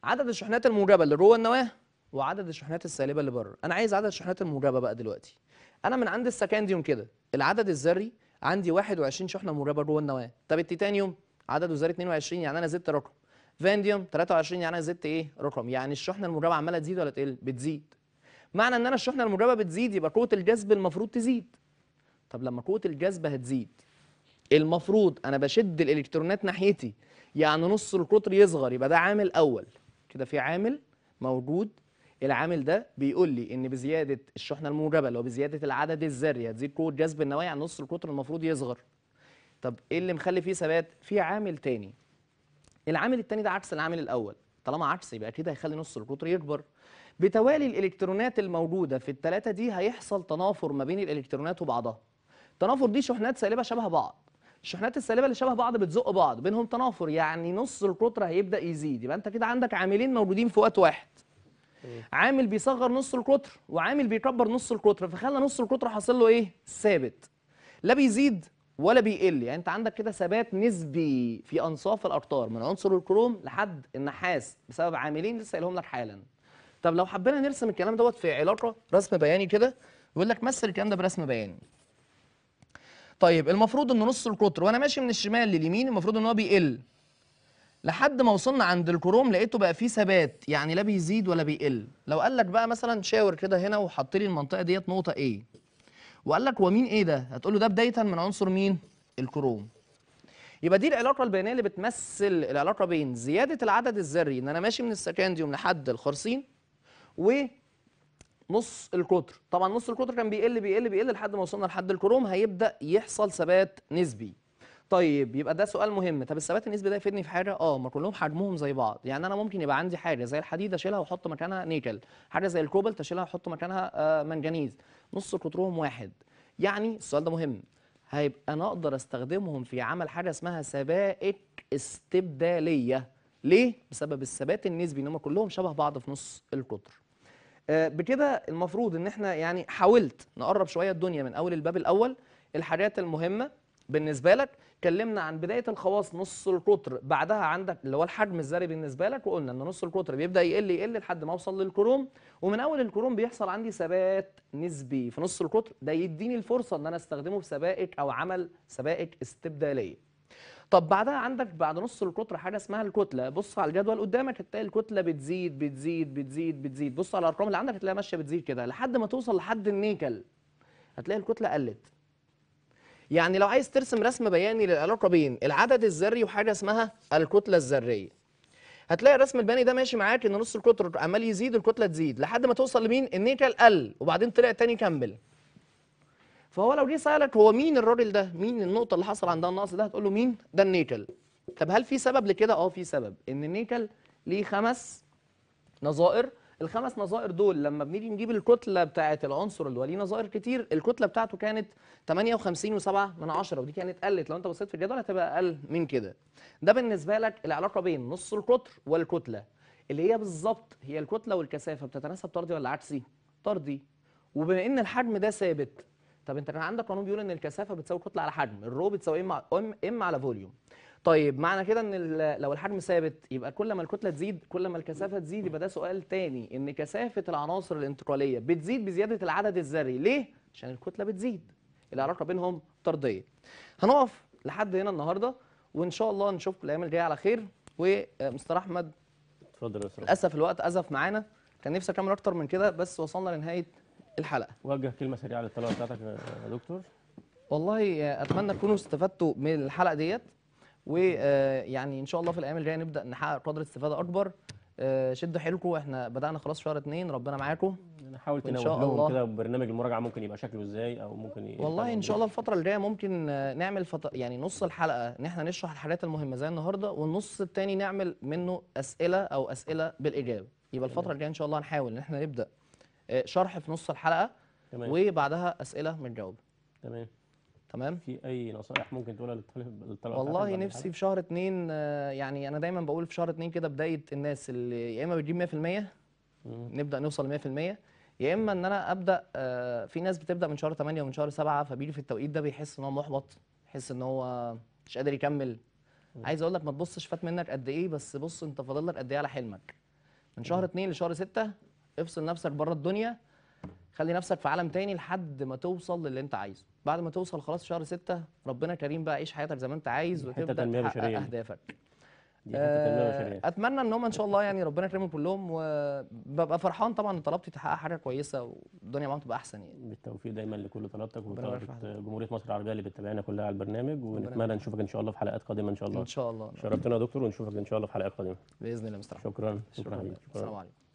عدد الشحنات الموجبه اللي جوه النواه وعدد الشحنات السالبه اللي بره انا عايز عدد الشحنات الموجبه بقى دلوقتي انا من عند السكانديوم كده العدد الذري عندي 21 شحنه موجبه جوه النواه طب التيتانيوم عدده ذري 22 يعني انا زدت رقم فانديوم 23 يعني انا زدت ايه رقم يعني الشحنه الموجبه عماله تزيد ولا تقل بتزيد معنى ان انا الشحنه الموجبه بتزيد يبقى قوه الجذب المفروض تزيد طب لما قوه الجذب هتزيد المفروض انا بشد الالكترونات ناحيتي يعني نص القطر يصغر يبقى ده عامل اول كده في عامل موجود العامل ده بيقول لي ان بزياده الشحنه الموجبه لو بزياده العدد الذري هتزيد قوه جذب النوايا عن يعني نص القطر المفروض يصغر طب ايه اللي مخلي فيه ثبات في عامل تاني العامل التاني ده عكس العامل الاول طالما عكس يبقى اكيد هيخلي نص القطر يكبر بتوالي الالكترونات الموجوده في الثلاثه دي هيحصل تنافر ما بين الالكترونات وبعضها التنافر دي شحنات سالبه شبه بعض الشحنات السالبه اللي شبه بعض بتزق بعض بينهم تنافر يعني نص القطر هيبدا يزيد يبقى انت كده عندك عاملين موجودين في وقت واحد عامل بيصغر نص القطر وعامل بيكبر نص القطر فخلى نص القطر حاصل له ايه ثابت لا بيزيد ولا بيقل يعني انت عندك كده ثبات نسبي في انصاف الاقطار من عنصر الكروم لحد النحاس بسبب عاملين لسه قايلهم لك حالا طب لو حبينا نرسم الكلام دوت في علاقه رسم بياني كده يقول لك مثل الكلام ده برسم بياني طيب المفروض ان نص القطر وانا ماشي من الشمال لليمين المفروض ان هو بيقل لحد ما وصلنا عند الكروم لقيته بقى فيه ثبات يعني لا بيزيد ولا بيقل لو قال لك بقى مثلا شاور كده هنا وحط لي المنطقه ديت نقطه ايه وقال لك ومين ايه ده هتقول له ده بدايه من عنصر مين الكروم يبقى دي العلاقه البيانيه اللي بتمثل العلاقه بين زياده العدد الذري ان انا ماشي من السكانديوم لحد الخرسين و نص القطر طبعا نص القطر كان بيقل بيقل بيقل لحد ما وصلنا لحد الكروم هيبدا يحصل ثبات نسبي طيب يبقى ده سؤال مهم طب الثبات النسبي ده يفيدني في حاجه اه ما كلهم حجمهم زي بعض يعني انا ممكن يبقى عندي حاجه زي الحديد اشيلها واحط مكانها نيكل حاجه زي الكوبلت اشيلها واحط مكانها آه، منجنيز نص قطرهم واحد يعني السؤال ده مهم هيبقى انا اقدر استخدمهم في عمل حاجه اسمها سبائك استبداليه ليه بسبب الثبات النسبي ان هم كلهم شبه بعض في نص القطر آه، بكده المفروض ان احنا يعني حاولت نقرب شويه الدنيا من اول الباب الاول الحاجات المهمه بالنسبه لك اتكلمنا عن بدايه الخواص نص القطر بعدها عندك اللي هو الحجم الذري بالنسبه لك وقلنا ان نص القطر بيبدا يقل يقل لحد ما اوصل للكروم ومن اول الكروم بيحصل عندي ثبات نسبي في نص القطر ده يديني الفرصه ان انا استخدمه في سبائك او عمل سبائك استبداليه طب بعدها عندك بعد نص الكتله حاجه اسمها الكتله بص على الجدول قدامك هتلاقي الكتله بتزيد بتزيد بتزيد بتزيد بص على الارقام اللي عندك هتلاقيها ماشيه بتزيد كده لحد ما توصل لحد النيكل هتلاقي الكتله قلت يعني لو عايز ترسم رسم بياني للعلاقه بين العدد الذري وحاجه اسمها الكتله الذريه هتلاقي الرسم البياني ده ماشي معاك ان نص الكتله عمال يزيد الكتله تزيد لحد ما توصل لمين النيكل قل وبعدين طلع تاني كمل فهو لو جه سالك هو مين الراجل ده مين النقطه اللي حصل عندها النقص ده هتقول له مين ده النيكل طب هل في سبب لكده اه في سبب ان النيكل ليه خمس نظائر الخمس نظائر دول لما بنيجي نجيب الكتله بتاعه العنصر اللي هو ليه نظائر كتير الكتله بتاعته كانت 58 من عشرة ودي كانت قلت لو انت بصيت في الجدول هتبقى اقل من كده ده بالنسبه لك العلاقه بين نص القطر والكتله اللي هي بالظبط هي الكتله والكثافه بتتناسب طردي ولا عكسي طردي وبما ان الحجم ده ثابت طب انت كان عندك قانون بيقول ان الكثافه بتساوي كتله على حجم الرو بتساوي ام ام على فوليوم طيب معنى كده ان لو الحجم ثابت يبقى كل ما الكتله تزيد كل ما الكثافه تزيد يبقى ده سؤال تاني ان كثافه العناصر الانتقاليه بتزيد بزياده العدد الذري ليه عشان الكتله بتزيد العلاقه بينهم طرديه هنقف لحد هنا النهارده وان شاء الله نشوفكم الايام الجايه على خير ومستر احمد اتفضل يا استاذ للاسف الوقت ازف معانا كان نفسي اكمل اكتر من كده بس وصلنا لنهايه الحلقه وجه كلمه سريعه للطلبه بتاعتك يا دكتور والله آه، اتمنى تكونوا استفدتوا من الحلقه ديت ويعني آه، ان شاء الله في الايام الجايه نبدا نحقق قدر استفاده اكبر آه، شدوا حيلكم احنا بدانا خلاص شهر اثنين ربنا معاكم نحاول يعني تنوه لهم كده برنامج المراجعه ممكن يبقى شكله ازاي او ممكن والله ان يعني شاء الله الفتره الجايه ممكن نعمل فط... يعني نص الحلقه ان احنا نشرح الحاجات المهمه زي النهارده والنص الثاني نعمل منه اسئله او اسئله بالاجابه يبقى الفتره الجايه ان شاء الله هنحاول ان احنا نبدا آه، شرح في نص الحلقه تمام. وبعدها اسئله جواب تمام تمام في اي نصائح ممكن تقولها للطالب للطلبه والله نفسي في شهر اثنين آه، يعني انا دايما بقول في شهر اثنين كده بدايه الناس اللي يا اما بتجيب 100% نبدا نوصل ل 100% يا اما ان انا ابدا آه، في ناس بتبدا من شهر 8 ومن شهر 7 فبيجي في التوقيت ده بيحس ان هو محبط يحس ان هو مش قادر يكمل عايز اقول لك ما تبصش فات منك قد ايه بس بص انت فاضل لك قد ايه على حلمك من شهر 2 لشهر 6 افصل نفسك بره الدنيا خلي نفسك في عالم تاني لحد ما توصل للي انت عايزه بعد ما توصل خلاص شهر ستة ربنا كريم بقى عيش حياتك زي ما انت عايز وتبدا تحقق اهدافك دي آه اتمنى ان هم ان شاء الله يعني ربنا يكرمهم كلهم وببقى فرحان طبعا ان طلبتي تحقق حاجه كويسه والدنيا معاهم تبقى احسن يعني بالتوفيق دايما لكل طلبتك وطلبه جمهوريه مصر العربيه اللي بتتابعنا كلها على البرنامج ونتمنى نشوفك ان شاء الله في حلقات قادمه ان شاء الله ان شاء الله شرفتنا يا دكتور ونشوفك ان شاء الله في حلقات قادمه باذن الله مستر شكرا شكرا, شكرا, شكرا, شكرا. السلام عليكم